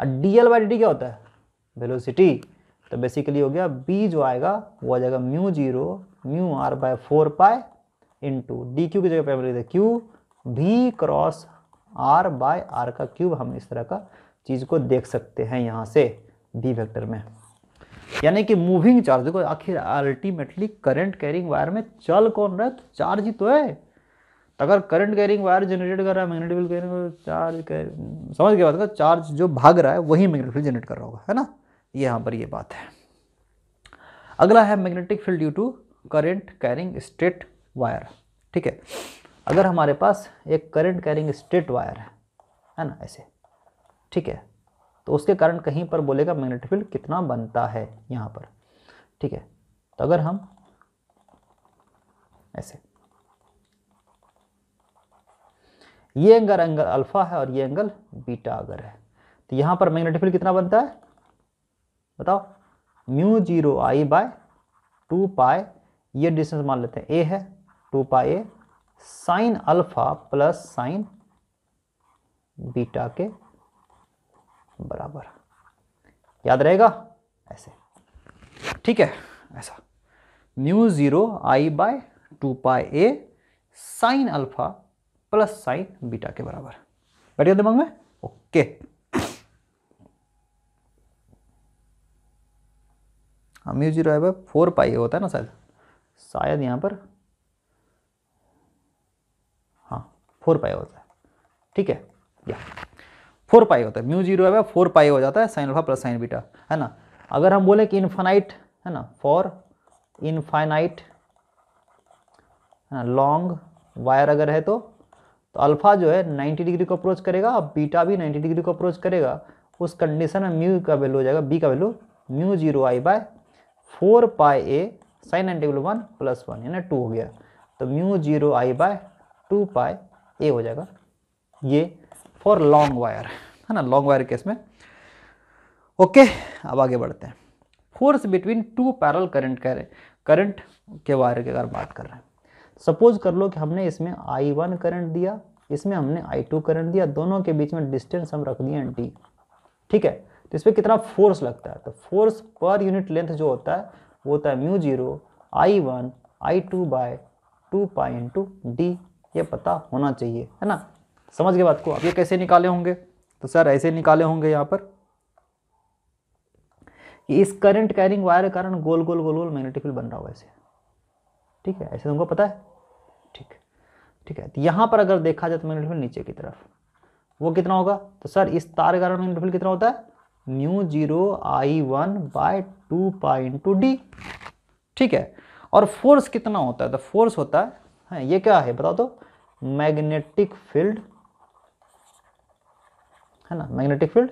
और डी एल बाई डी क्या होता है वेलोसिटी तो बेसिकली हो गया बी जो आएगा वो आ जाएगा mu zero mu are by four pi in to D Q की जगह पे हम हैं क्यू भी क्रॉस आर बाय आर का क्यूब हम इस तरह का चीज़ को देख सकते हैं यहाँ से बी वेक्टर में यानी कि मूविंग चार्ज देखो आखिर अल्टीमेटली करंट कैरिंग वायर में चल कौन रहा है तो चार्ज ही तो है तो अगर करंट कैरिंग वायर जनरेट कर रहा है मैग्नेटिक फील्ड कैरिंग चार्ज कैर समझ के बात चार्ज जो भाग रहा है वही मैग्नेटिक फील्ड जनरेट कर रहा होगा है ना ये यहाँ पर ये बात है अगला है magnetic field due to current carrying straight wire ठीक है अगर हमारे पास एक करंट कैरिंग स्ट्रेट वायर है है ना ऐसे ठीक है तो उसके कारण कहीं पर बोलेगा मैग्नेटिक फील्ड कितना बनता है यहाँ पर ठीक है तो अगर हम ऐसे ये एंगल एंगल अल्फा है और ये एंगल बीटा अगर है तो यहाँ पर मैग्नेटिक फील्ड कितना बनता है बताओ mu zero I by two pi ये डिस्टेंस मान लेते हैं ए है two pi a sine alpha plus sine beta के बराबर याद रहेगा ऐसे ठीक है ऐसा mu zero I by two pi a sine alpha plus sine beta के बराबर बैठिए दिमाग में ओके हाँ, mu zero by four pi होता है ना शायद शायद यहाँ पर हाँ फोर पाई होता है ठीक है या फोर पाई होता है म्यू जीरो है फोर पाई हो जाता है sine alpha plus sine beta है ना अगर हम बोले कि इनफाइनाइट है ना फॉर इनफाइनाइट है ना लॉन्ग वायर अगर है तो तो अल्फा जो है 90 डिग्री को अप्रोच करेगा और बीटा भी 90 डिग्री को अप्रोच करेगा उस कंडीशन में म्यू का वैल्यू हो जाएगा बी का value mu zero I by four pi a sine ninety one plus one यानी टू हो गया तो mu zero I by two pi a हो जाएगा ये फॉर लॉन्ग वायर है ना लॉन्ग वायर केस में ओके okay, अब आगे बढ़ते हैं force between two parallel current कह रहे करंट के वायर की अगर बात कर रहे हैं सपोज कर लो कि हमने इसमें आई वन करंट दिया इसमें हमने आई टू करंट दिया दोनों के बीच में डिस्टेंस हम रख दिए डी ठीक है तो इसमें कितना फोर्स लगता है तो फोर्स पर यूनिट लेंथ जो होता है वो होता है mu zero I one I two by two pi into d ये पता होना चाहिए है ना समझ गए बात को आप ये कैसे निकाले होंगे तो सर ऐसे निकाले होंगे यहाँ पर कि इस करंट कैरिंग वायर के कारण गोल गोल गोल गोल मैग्नेटिक फील्ड बन रहा होगा ऐसे ठीक है ऐसे तुमको तो पता है ठीक ठीक है तो यहाँ पर अगर देखा जाए तो मैग्नेटिक फील्ड नीचे की तरफ वो कितना होगा तो सर इस तार के कारण मैग्नेटिक फील्ड कितना होता है mu zero I one by two pi into d ठीक है और फोर्स कितना होता है तो फोर्स होता है, है हाँ, ये क्या है बताओ तो मैग्नेटिक फील्ड है ना magnetic field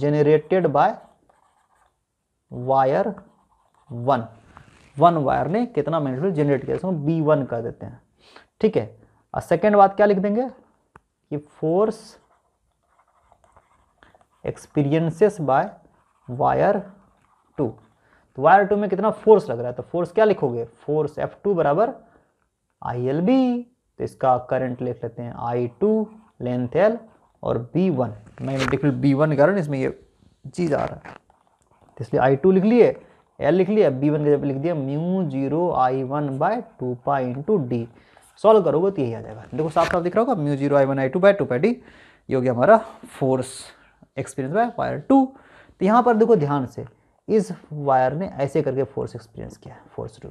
generated by wire one one wire ने कितना मैग्नेटिक फील्ड जेनरेट किया इसको बी वन कर देते हैं ठीक है और सेकेंड बात क्या लिख देंगे कि force experiences by wire two तो वायर टू में कितना फोर्स लग रहा है तो फोर्स क्या लिखोगे फोर्स एफ टू बराबर आई एल बी तो इसका करंट लिख लेते हैं आई टू लेंथ एल और बी वन मैं लिख बी वन कारण इसमें ये चीज़ आ रहा है तो इसलिए आई टू लिख लिए एल लिख लिया बी वन के जब लिख दिया mu zero I one by two pi into d solve करोगे तो यही आ जाएगा देखो साफ साफ दिख रहा होगा mu zero I one I two by two pi d ये हो गया हमारा force experience by wire two तो यहाँ पर देखो ध्यान से इस वायर ने ऐसे करके फोर्स एक्सपीरियंस किया है फोर्स टू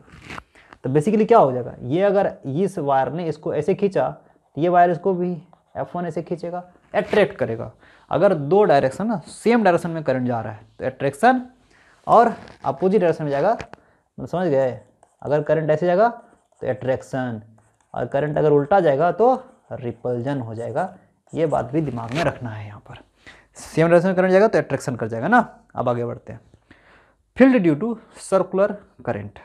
तो बेसिकली क्या हो जाएगा ये अगर इस वायर ने इसको ऐसे खींचा तो ये वायर इसको भी एफ वन ऐसे खींचेगा अट्रैक्ट करेगा अगर दो डायरेक्शन ना सेम डायरेक्शन में करंट जा रहा है तो एट्रैक्शन और अपोजिट डायरेक्शन में जाएगा मतलब समझ गए अगर करंट ऐसे जाएगा तो एट्रैक्शन और करंट अगर उल्टा जाएगा तो रिपल्जन हो जाएगा ये बात भी दिमाग में रखना है यहाँ पर सेम डायरेक्शन में करंट जाएगा तो एट्रैक्शन कर जाएगा ना अब आगे बढ़ते हैं field due to circular current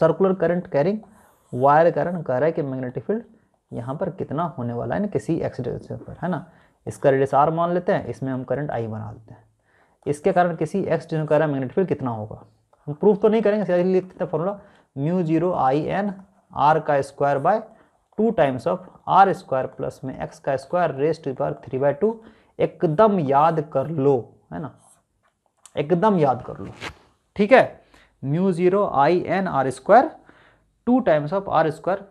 circular current carrying wire कारण कह रहा है कि मैग्नेटिक फील्ड यहाँ पर कितना होने वाला है ना किसी एक्सीडेंस पर है ना इसका रेडियस आर मान लेते हैं इसमें हम करंट आई बना लेते हैं इसके कारण किसी एक्स डिजन का मैग्नेट फील्ड कितना होगा हम प्रूफ तो नहीं करेंगे सीधा लिखते हैं formula mu zero I n r का square by two times of r square plus में एक्स का square raise to power three by two एकदम याद कर लो है ना एकदम याद कर लो ठीक है mu zero I n r square two times of r square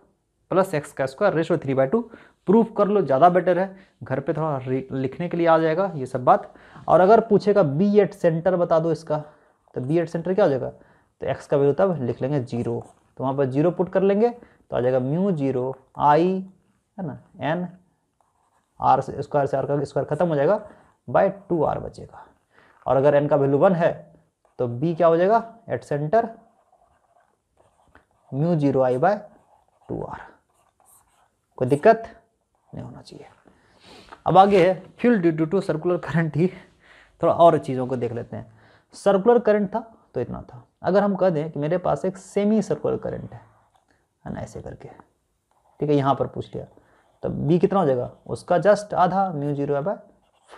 plus x का square ratio three by two proof कर लो ज़्यादा बेटर है घर पे थोड़ा लिखने के लिए आ जाएगा ये सब बात और अगर पूछेगा बी एट सेंटर बता दो इसका तो बी एट सेंटर क्या हो जाएगा तो एक्स का वैल्यू तब लिख लेंगे जीरो तो वहाँ पर जीरो पुट कर लेंगे तो आ जाएगा म्यू जीरो आई है ना एन आर से स्क्वायर से आर का स्क्वायर खत्म हो जाएगा बाय टू आर बचेगा और अगर एन का वैल्यू वन है तो बी क्या हो जाएगा at centre mu zero I by two r कोई दिक्कत नहीं होना चाहिए अब आगे है field due to circular current ही थोड़ा और चीज़ों को देख लेते हैं सर्कुलर करंट था तो इतना था अगर हम कह दें कि मेरे पास एक सेमी सर्कुलर करंट है है ना ऐसे करके ठीक है यहाँ पर पूछ लिया तो बी कितना हो जाएगा उसका जस्ट आधा mu zero by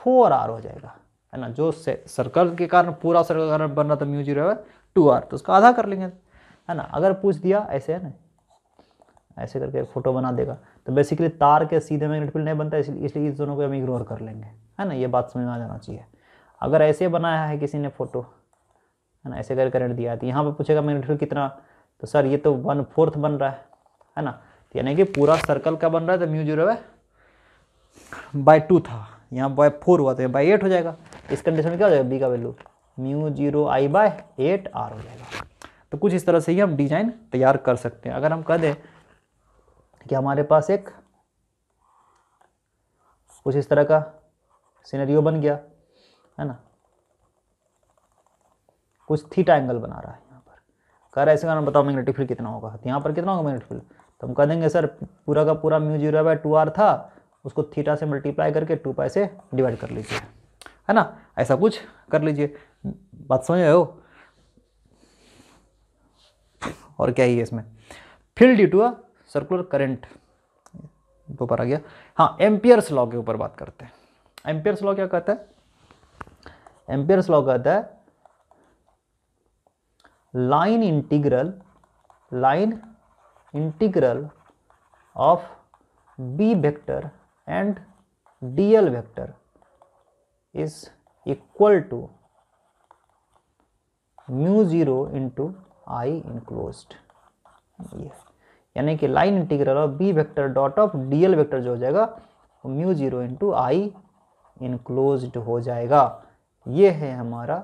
four r हो जाएगा है ना जो सर्कल के कारण पूरा सर्कल कारण बन रहा था mu zero by two r तो उसका आधा कर लेंगे है ना अगर पूछ दिया ऐसे है ना ऐसे करके फ़ोटो बना देगा तो बेसिकली तार के सीधे मैग्नेट फील्ड नहीं बनता इसलिए इसलिए इस दोनों को हम इग्नोर कर लेंगे है ना ये बात समझ में आ जाना चाहिए अगर ऐसे बनाया है किसी ने फोटो है ना ऐसे कर करंट दिया है तो यहाँ पर पूछेगा मैग्नेट फील्ड कितना तो सर ये तो वन फोर्थ बन रहा है है ना तो यानी कि पूरा सर्कल का बन रहा है तो म्यू जीरो है बाई टू था यहाँ बाय फोर हुआ तो बाई एट हो जाएगा इस कंडीशन में क्या हो जाएगा बी का value mu zero I by eight r हो जाएगा तो कुछ इस तरह से ही हम डिजाइन तैयार कर सकते हैं अगर हम कह दें कि हमारे पास एक कुछ इस तरह का सिनेरियो बन गया है ना कुछ थीटा एंगल बना रहा है यहाँ पर कह रहा है ऐसे कारण बताओ मैग्नेटिक फील्ड कितना होगा तो यहाँ पर कितना होगा मैग्नेटिक फील्ड तो हम कह देंगे सर पूरा का पूरा mu zero by two r था उसको थीटा से मल्टीप्लाई करके टू पाई से डिवाइड कर लीजिए है ना ऐसा कुछ कर लीजिए बात समझ रहे हो और क्या ही है इसमें field due to a circular current आ गया हाँ एम्पियर्स लॉ के ऊपर बात करते हैं एम्पियर्स लॉ क्या कहता है एम्पियर्स लॉ कहता है line integral line integral of B vector and dl vector is equal to mu zero into I enclosed yes. यानी कि line integral of B vector dot of dl vector जो हो जाएगा वो mu zero into I enclose हो जाएगा ये है हमारा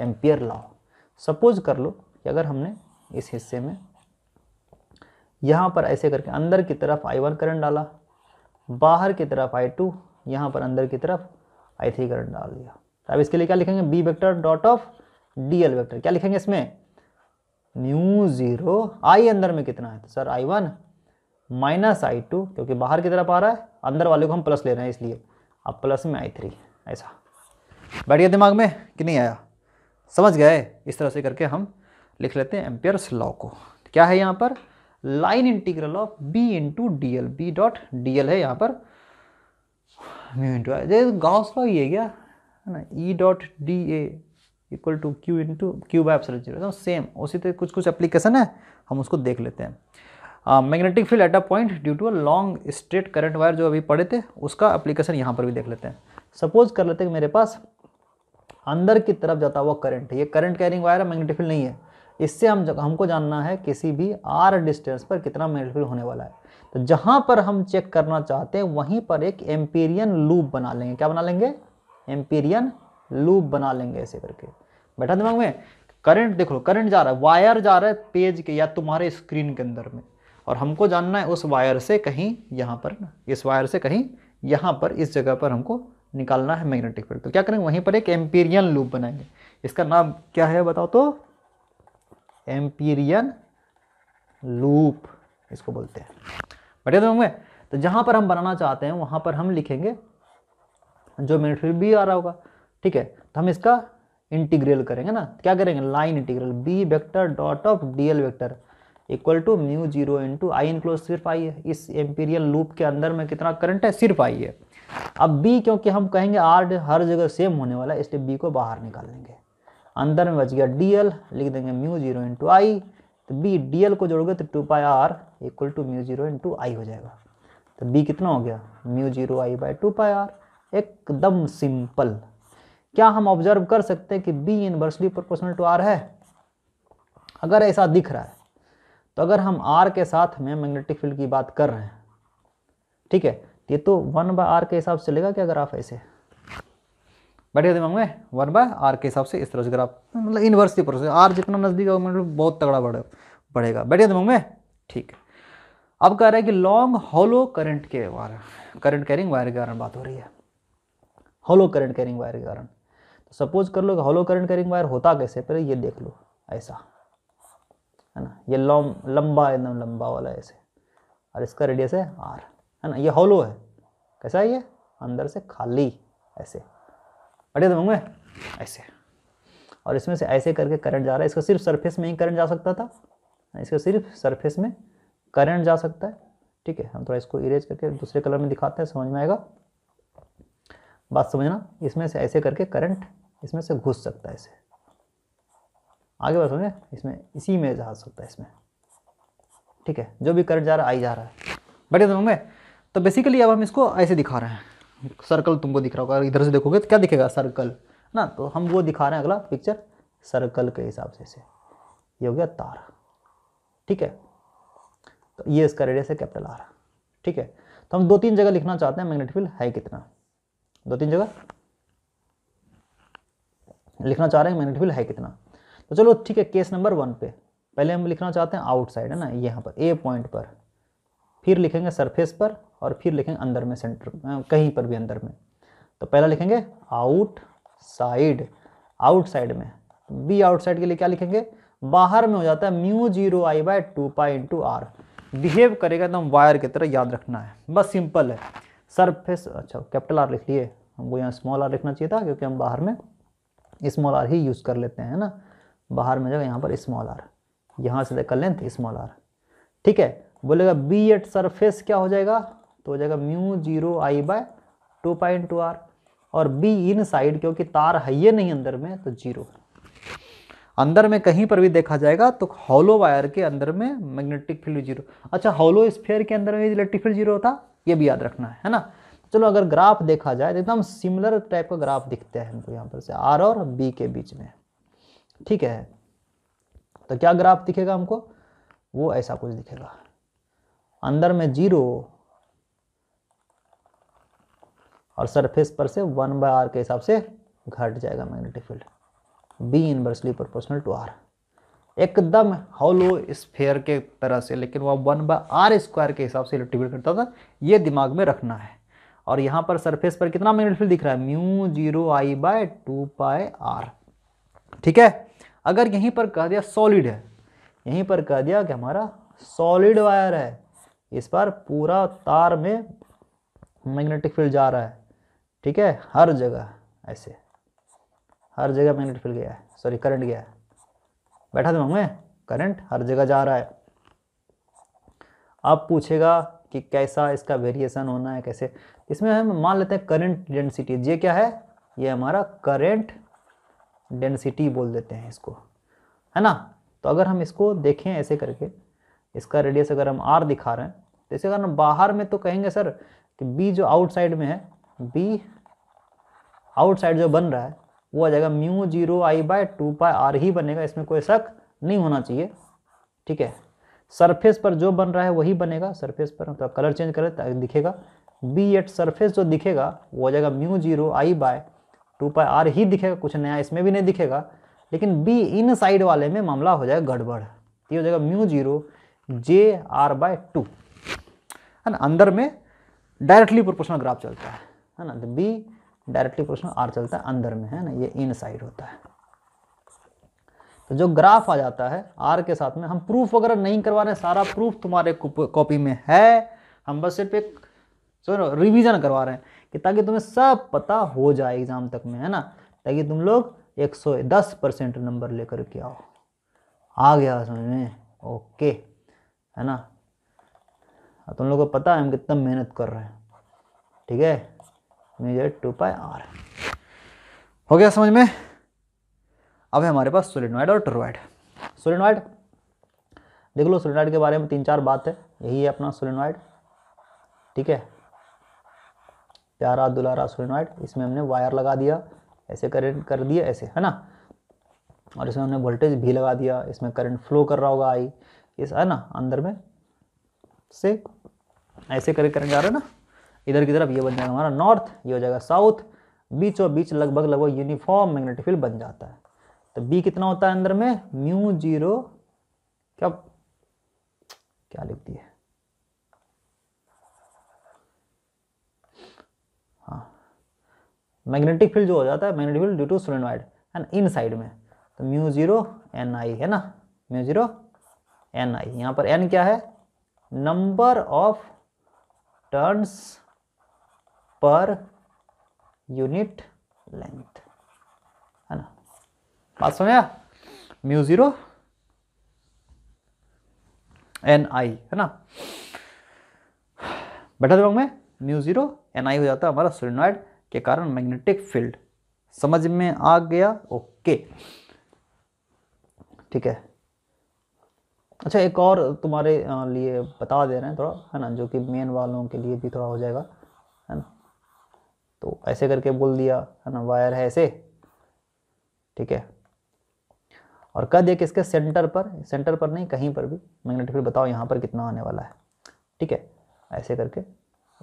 एम्पियर लॉ सपोज कर लो कि अगर हमने इस हिस्से में यहाँ पर ऐसे करके अंदर की तरफ आई वन करंट डाला बाहर की तरफ आई टू यहाँ पर अंदर की तरफ आई थ्री करंट डाल दिया अब इसके लिए क्या लिखेंगे B vector dot of d l vector क्या लिखेंगे इसमें न्यू जीरो आई अंदर में कितना है तो sir I one minus I two क्योंकि बाहर की तरफ आ रहा है अंदर वाले को हम प्लस ले रहे हैं इसलिए अब प्लस में आई थ्री ऐसा बैठ गया दिमाग में कि नहीं आया समझ गए इस तरह से करके हम लिख लेते हैं एम्पियर्स लॉ को क्या है यहाँ पर line integral of B into d l B dot d L है यहाँ पर म्यू इंटू गाउस लॉ ये क्या है ना E dot d a equal to q two q by epsilon zero एकदम सेम उसी तरह कुछ कुछ एप्लीकेशन है हम उसको देख लेते हैं magnetic field at a point due to a long straight current wire जो अभी पड़े थे उसका एप्लीकेशन यहाँ पर भी देख लेते हैं सपोज कर लेते हैं मेरे पास अंदर की तरफ जाता हुआ करंट ये करंट कैरिंग वायर है मैग्नेटिक फील्ड नहीं है इससे हम हमको जानना है किसी भी आर डिस्टेंस पर कितना मैग्नेटिक फील्ड होने वाला है तो जहाँ पर हम चेक करना चाहते हैं वहीं पर एक एम्पीरियन लूप बना लेंगे क्या बना लेंगे एम्पीरियन लूप बना लेंगे ऐसे करके बैठा दिमाग में करंट देख लो करंट जा रहा है वायर जा रहा है पेज के या तुम्हारे स्क्रीन के अंदर में और हमको जानना है उस वायर से कहीं यहाँ पर ना इस वायर से कहीं यहाँ पर इस जगह पर हमको निकालना है मैग्नेटिक फील्ड तो क्या करेंगे वहीं पर एक एम्पीरियन लूप बनाएंगे इसका नाम क्या है बताओ तो एम्पीरियन लूप इसको बोलते हैं बैठे दिमाग में तो जहाँ पर हम बनाना चाहते हैं वहाँ पर हम लिखेंगे जो मैग्नेटिक फील्ड भी आ रहा होगा ठीक है तो हम इसका इंटीग्रल करेंगे ना क्या करेंगे line integral B vector dot of d l vector equal to mu zero into I enclose सिर्फ आई है इस एम्पीरियल लूप के अंदर में कितना करंट है सिर्फ आई है अब बी क्योंकि हम कहेंगे आर हर जगह सेम होने वाला है इसलिए बी को बाहर निकाल लेंगे अंदर में बच गया डी एल लिख देंगे म्यू जीरो इंटू आई तो बी डी एल को जोड़ोगे तो two pi r equal to mu zero into I हो जाएगा तो बी कितना हो गया mu zero I by two pi r एकदम सिंपल क्या हम ऑब्जर्व कर सकते हैं कि B inversely proportional to r है अगर ऐसा दिख रहा है तो अगर हम आर के साथ में मैग्नेटिक फील्ड की बात कर रहे हैं ठीक है ये तो वन बाय आर के हिसाब से चलेगा कि अगर आप ऐसे बैठे दिमाग में वन बाय आर के हिसाब से इस तरह से अगर आप मतलब इनवर्सली प्रोपोर्शनल आर जितना नज़दीक होगा मतलब बहुत तगड़ा बढ़े बढ़ेगा बैठे दिमाग में ठीक है अब कह रहे हैं कि लॉन्ग हॉलो करंट के वायर करंट कैरिंग वायर के कारण बात हो रही है हॉलो करंट कैरिंग वायर के कारण तो सपोज कर लो कि हॉलो करंट करिंग वायर होता कैसे पहले ये देख लो ऐसा है ना ये लॉन्ग लंबा एकदम लंबा वाला ऐसे और इसका रेडियस है आर है ना ये हॉलो है कैसा है ये अंदर से खाली ऐसे अटे दमंग ऐसे और इसमें से ऐसे करके करंट जा रहा है इसका सिर्फ सरफेस में ही करंट जा सकता था इसका सिर्फ सरफेस में करंट जा सकता है ठीक है हम थोड़ा इसको इरेज करके दूसरे कलर में दिखाते हैं समझ में आएगा बात समझना इसमें से ऐसे करके करंट इसमें से घुस सकता है इसे आगे बढ़ सकते इसमें इसी में जा सकता है इसमें ठीक है जो भी करंट जा रहा है आई जा रहा है बढ़िया समझ में तो बेसिकली तो अब हम इसको ऐसे दिखा रहे हैं सर्कल तुमको दिख रहा होगा इधर से देखोगे तो क्या दिखेगा सर्कल ना तो हम वो दिखा रहे हैं अगला पिक्चर सर्कल के हिसाब से इसे ये हो गया तार ठीक है तो ये इसका रेडियस है कैपिटल आर ठीक है तो हम दो तीन जगह लिखना चाहते हैं मैग्नेटिक फील्ड है कितना दो तीन जगह लिखना चाह रहे हैं मैग्नेटिक फील्ड है कितना तो चलो ठीक है केस नंबर वन पे पहले हम लिखना चाहते हैं आउटसाइड है ना यहाँ पर ए पॉइंट पर फिर लिखेंगे सरफेस पर और फिर लिखेंगे अंदर में सेंटर कहीं पर भी अंदर में तो पहला लिखेंगे आउट साइड आउटसाइड में बी आउटसाइड के लिए क्या लिखेंगे बाहर में हो जाता है mu zero I by two pi into r behave करेगा एकदम तो वायर की तरह याद रखना है बस सिंपल है सरफेस अच्छा कैपिटल आर लिख लिए हमको यहाँ स्मॉल आर लिखना चाहिए था क्योंकि हम बाहर में स्मॉल आर ही यूज़ कर लेते हैं ना बाहर में जगह यहाँ पर स्मॉल आर यहाँ से देखा लेंथ स्मॉल आर ठीक है बोलेगा बी एट सरफेस क्या हो जाएगा तो हो जाएगा mu zero I by two point two r और बी इन साइड क्योंकि तार है ये नहीं अंदर में तो जीरो अंदर में कहीं पर भी देखा जाएगा तो हॉलो वायर के अंदर में मैग्नेटिक फील्ड जीरो अच्छा हॉलो स्फेयर के अंदर में इलेक्ट्रिक फील्ड जीरो होता ये भी याद रखना है ना चलो अगर ग्राफ देखा जाए तो एकदम सिमिलर टाइप का ग्राफ दिखते हैं हमको यहाँ पर से आर और बी के बीच में ठीक है तो क्या ग्राफ दिखेगा हमको वो ऐसा कुछ दिखेगा अंदर में जीरो और सरफेस पर से वन बाय आर के हिसाब से घट जाएगा magnetic field B inversely proportional to r एकदम हॉलो स्फेयर के तरह से लेकिन वह वन बाय आर स्क्वायर के हिसाब से फील्ड करता था ये दिमाग में रखना है और यहाँ पर सरफेस पर कितना फील्ड दिख रहा है mu zero I by two pi r ठीक है अगर यहीं पर कह दिया सॉलिड है यहीं पर कह दिया कि हमारा सॉलिड वायर है इस पर पूरा तार में मैग्नेटिक फील्ड जा रहा है ठीक है हर जगह ऐसे हर जगह मैग्नेटिक फील्ड गया है सॉरी करंट गया है बैठा दे मैं करंट हर जगह जा रहा है अब पूछेगा कि कैसा इसका वेरिएशन होना है कैसे इसमें हम मान लेते हैं करेंट डेंसिटी ये क्या है ये हमारा करेंट डेंसिटी बोल देते हैं इसको है ना तो अगर हम इसको देखें ऐसे करके इसका रेडियस अगर हम आर दिखा रहे हैं तो अगर कारण बाहर में तो कहेंगे सर कि बी जो आउटसाइड में है बी आउटसाइड जो बन रहा है वो आ जाएगा mu zero I by two pi r ही बनेगा इसमें कोई शक नहीं होना चाहिए ठीक है सरफेस पर जो बन रहा है वही बनेगा सरफेस पर थोड़ा तो कलर चेंज करें तो दिखेगा बी एट सरफेस जो दिखेगा वो हो जाएगा mu zero I by two pi r ही दिखेगा कुछ नया इसमें भी नहीं दिखेगा लेकिन बी इन साइड वाले में मामला हो जाएगा गड़बड़ ये हो जाएगा mu zero J r by two है ना अंदर में डायरेक्टली प्रोपोर्शनल ग्राफ चलता है है ना तो बी डायरेक्टली प्रोपोर्शनल आर चलता है अंदर में है ना ये इन साइड होता है तो जो ग्राफ आ जाता है आर के साथ में हम प्रूफ वगैरह नहीं करवा रहे सारा प्रूफ तुम्हारे कॉपी में है हम बस सिर्फ एक सो नो रिविजन करवा रहे हैं कि ताकि तुम्हें सब पता हो जाए एग्ज़ाम तक में है ना ताकि तुम लोग 110 परसेंट नंबर लेकर के आओ आ गया समझ में ओके है ना तुम लोगों को पता है हम कितना मेहनत कर रहे हैं ठीक है मेजर टू पाई आर हो गया समझ में अब है हमारे पास सोलिनॉइड और टर्वाइड सोलिनॉइड देख लो सोलिनॉइड के बारे में तीन चार बात है यही है अपना सोलिनॉइड ठीक है प्यारा दुलारा सोलिनॉइड इसमें हमने वायर लगा दिया ऐसे करंट कर दिया ऐसे है ना और इसमें हमने वोल्टेज भी लगा दिया इसमें करंट फ्लो कर रहा होगा आई इस है ना अंदर में से ऐसे करके करंट जा रहा है ना इधर की तरफ ये बन जाएगा हमारा नॉर्थ ये हो जाएगा साउथ बीचों बीच लगभग लगभग यूनिफॉर्म मैग्नेटिक फील्ड बन जाता है तो बी कितना होता है अंदर में म्यू जीरो क्या क्या लिखती है मैग्नेटिक फील्ड जो हो जाता है मैग्नेटिक फील्ड ड्यू टू तो है ना इन साइड में तो म्यू जीरो एन आई है ना म्यू जीरो एन आई यहाँ पर एन क्या है number of turns per unit length है ना बात समझ आया म्यू जीरो एन आई है ना बैठा दिमाग में म्यू जीरो एन आई हो जाता है हमारा सोलिनॉइड के कारण मैग्नेटिक फील्ड समझ में आ गया ओके ठीक है अच्छा एक और तुम्हारे लिए बता दे रहे हैं थोड़ा है ना जो कि मेन वालों के लिए भी थोड़ा हो जाएगा है ना तो ऐसे करके बोल दिया है ना वायर है ऐसे ठीक है और कह दिया कि इसके सेंटर पर सेंटर पर नहीं कहीं पर भी मैग्नेटिक फील्ड बताओ यहाँ पर कितना आने वाला है ठीक है ऐसे करके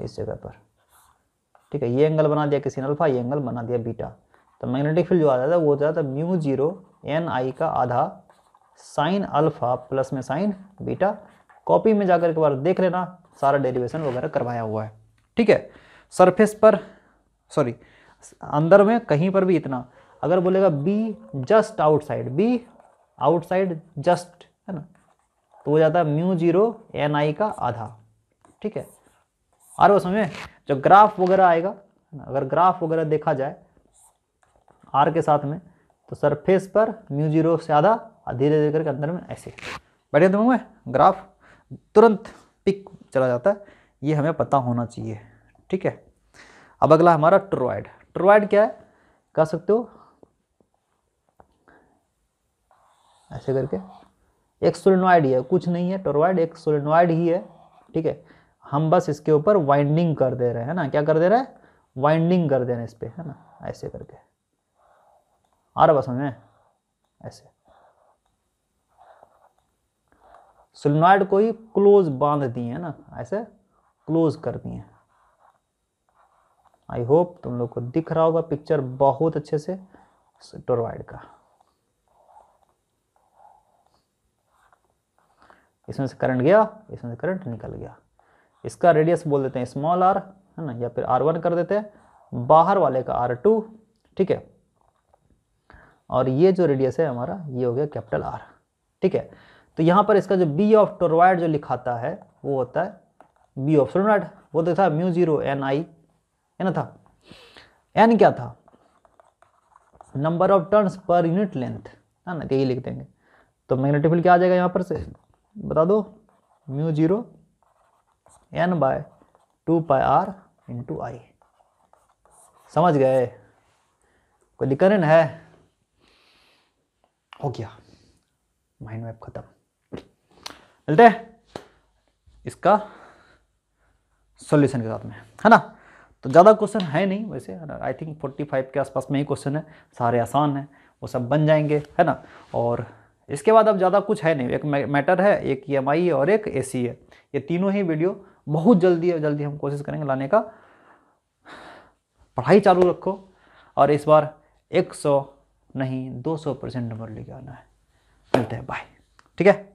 इस जगह पर ठीक है ये एंगल बना दिया किसी ने अल्फा ये एंगल बना दिया बीटा तो मैग्नेटिक फील्ड जो आ जाता है वो जाता है म्यू जीरो एन आई का आधा साइन अल्फा प्लस में साइन बीटा कॉपी में जाकर एक बार देख लेना सारा डेरिवेशन वगैरह करवाया हुआ है ठीक है सरफेस पर सॉरी अंदर में कहीं पर भी इतना अगर बोलेगा B just outside B outside just है ना तो हो जाता है म्यू जीरो एन आई का आधा ठीक है आ वो समझ जो ग्राफ वगैरह आएगा अगर ग्राफ वगैरह देखा जाए आर के साथ में तो सरफेस पर म्यू जीरो से आधा और धीरे धीरे करके अंदर में ऐसे बढ़िया तो मैं ग्राफ तुरंत पिक चला जाता है ये हमें पता होना चाहिए ठीक है अब अगला हमारा ट्रोइड ट्रोइड क्या है कह सकते हो ऐसे करके एक सोलिनोइड ही है कुछ नहीं है टोरवाइड एक सोलिनोइड ही है ठीक है हम बस इसके ऊपर वाइंडिंग कर दे रहे हैं ना क्या कर दे रहे हैं वाइंडिंग कर दे रहे हैं इस पर है ना ऐसे करके आ रहा बस हमें ऐसे सोलनॉइड को ही क्लोज बांध दिए है ना ऐसे क्लोज कर दिए आई होप तुम लोग को दिख रहा होगा पिक्चर बहुत अच्छे से टोरवाइड का इसमें से करंट गया इसमें से करंट निकल गया इसका रेडियस बोल देते हैं स्मॉल आर है ना या फिर आर वन कर देते हैं बाहर वाले का आर टू ठीक है और ये जो रेडियस है हमारा ये हो गया कैपिटल आर ठीक है तो यहाँ पर इसका जो बी ऑफ टोरवाइड जो लिखाता है वो होता है बी ऑफ सोलनाइड वो तो था म्यू जीरो एन आई है ना था एन क्या था number of turns per unit length है ना यही लिख देंगे तो मैग्नेटिक फील्ड क्या आ जाएगा यहाँ पर से बता दो mu zero n by two pi r into I समझ गए कोई दिक्कत नहीं है हो गया माइंड मैप खत्म मिलते इसका सॉल्यूशन के साथ में है ना तो ज़्यादा क्वेश्चन है नहीं वैसे आई थिंक 45 के आसपास में ही क्वेश्चन है सारे आसान हैं वो सब बन जाएंगे है ना और इसके बाद अब ज़्यादा कुछ है नहीं एक मैटर है एक ई है और एक ए है ये तीनों ही वीडियो बहुत जल्दी जल्दी हम कोशिश करेंगे लाने का पढ़ाई चालू रखो और इस बार 100 नहीं 200 परसेंट नंबर लेके आना है मिलते हैं बाय ठीक है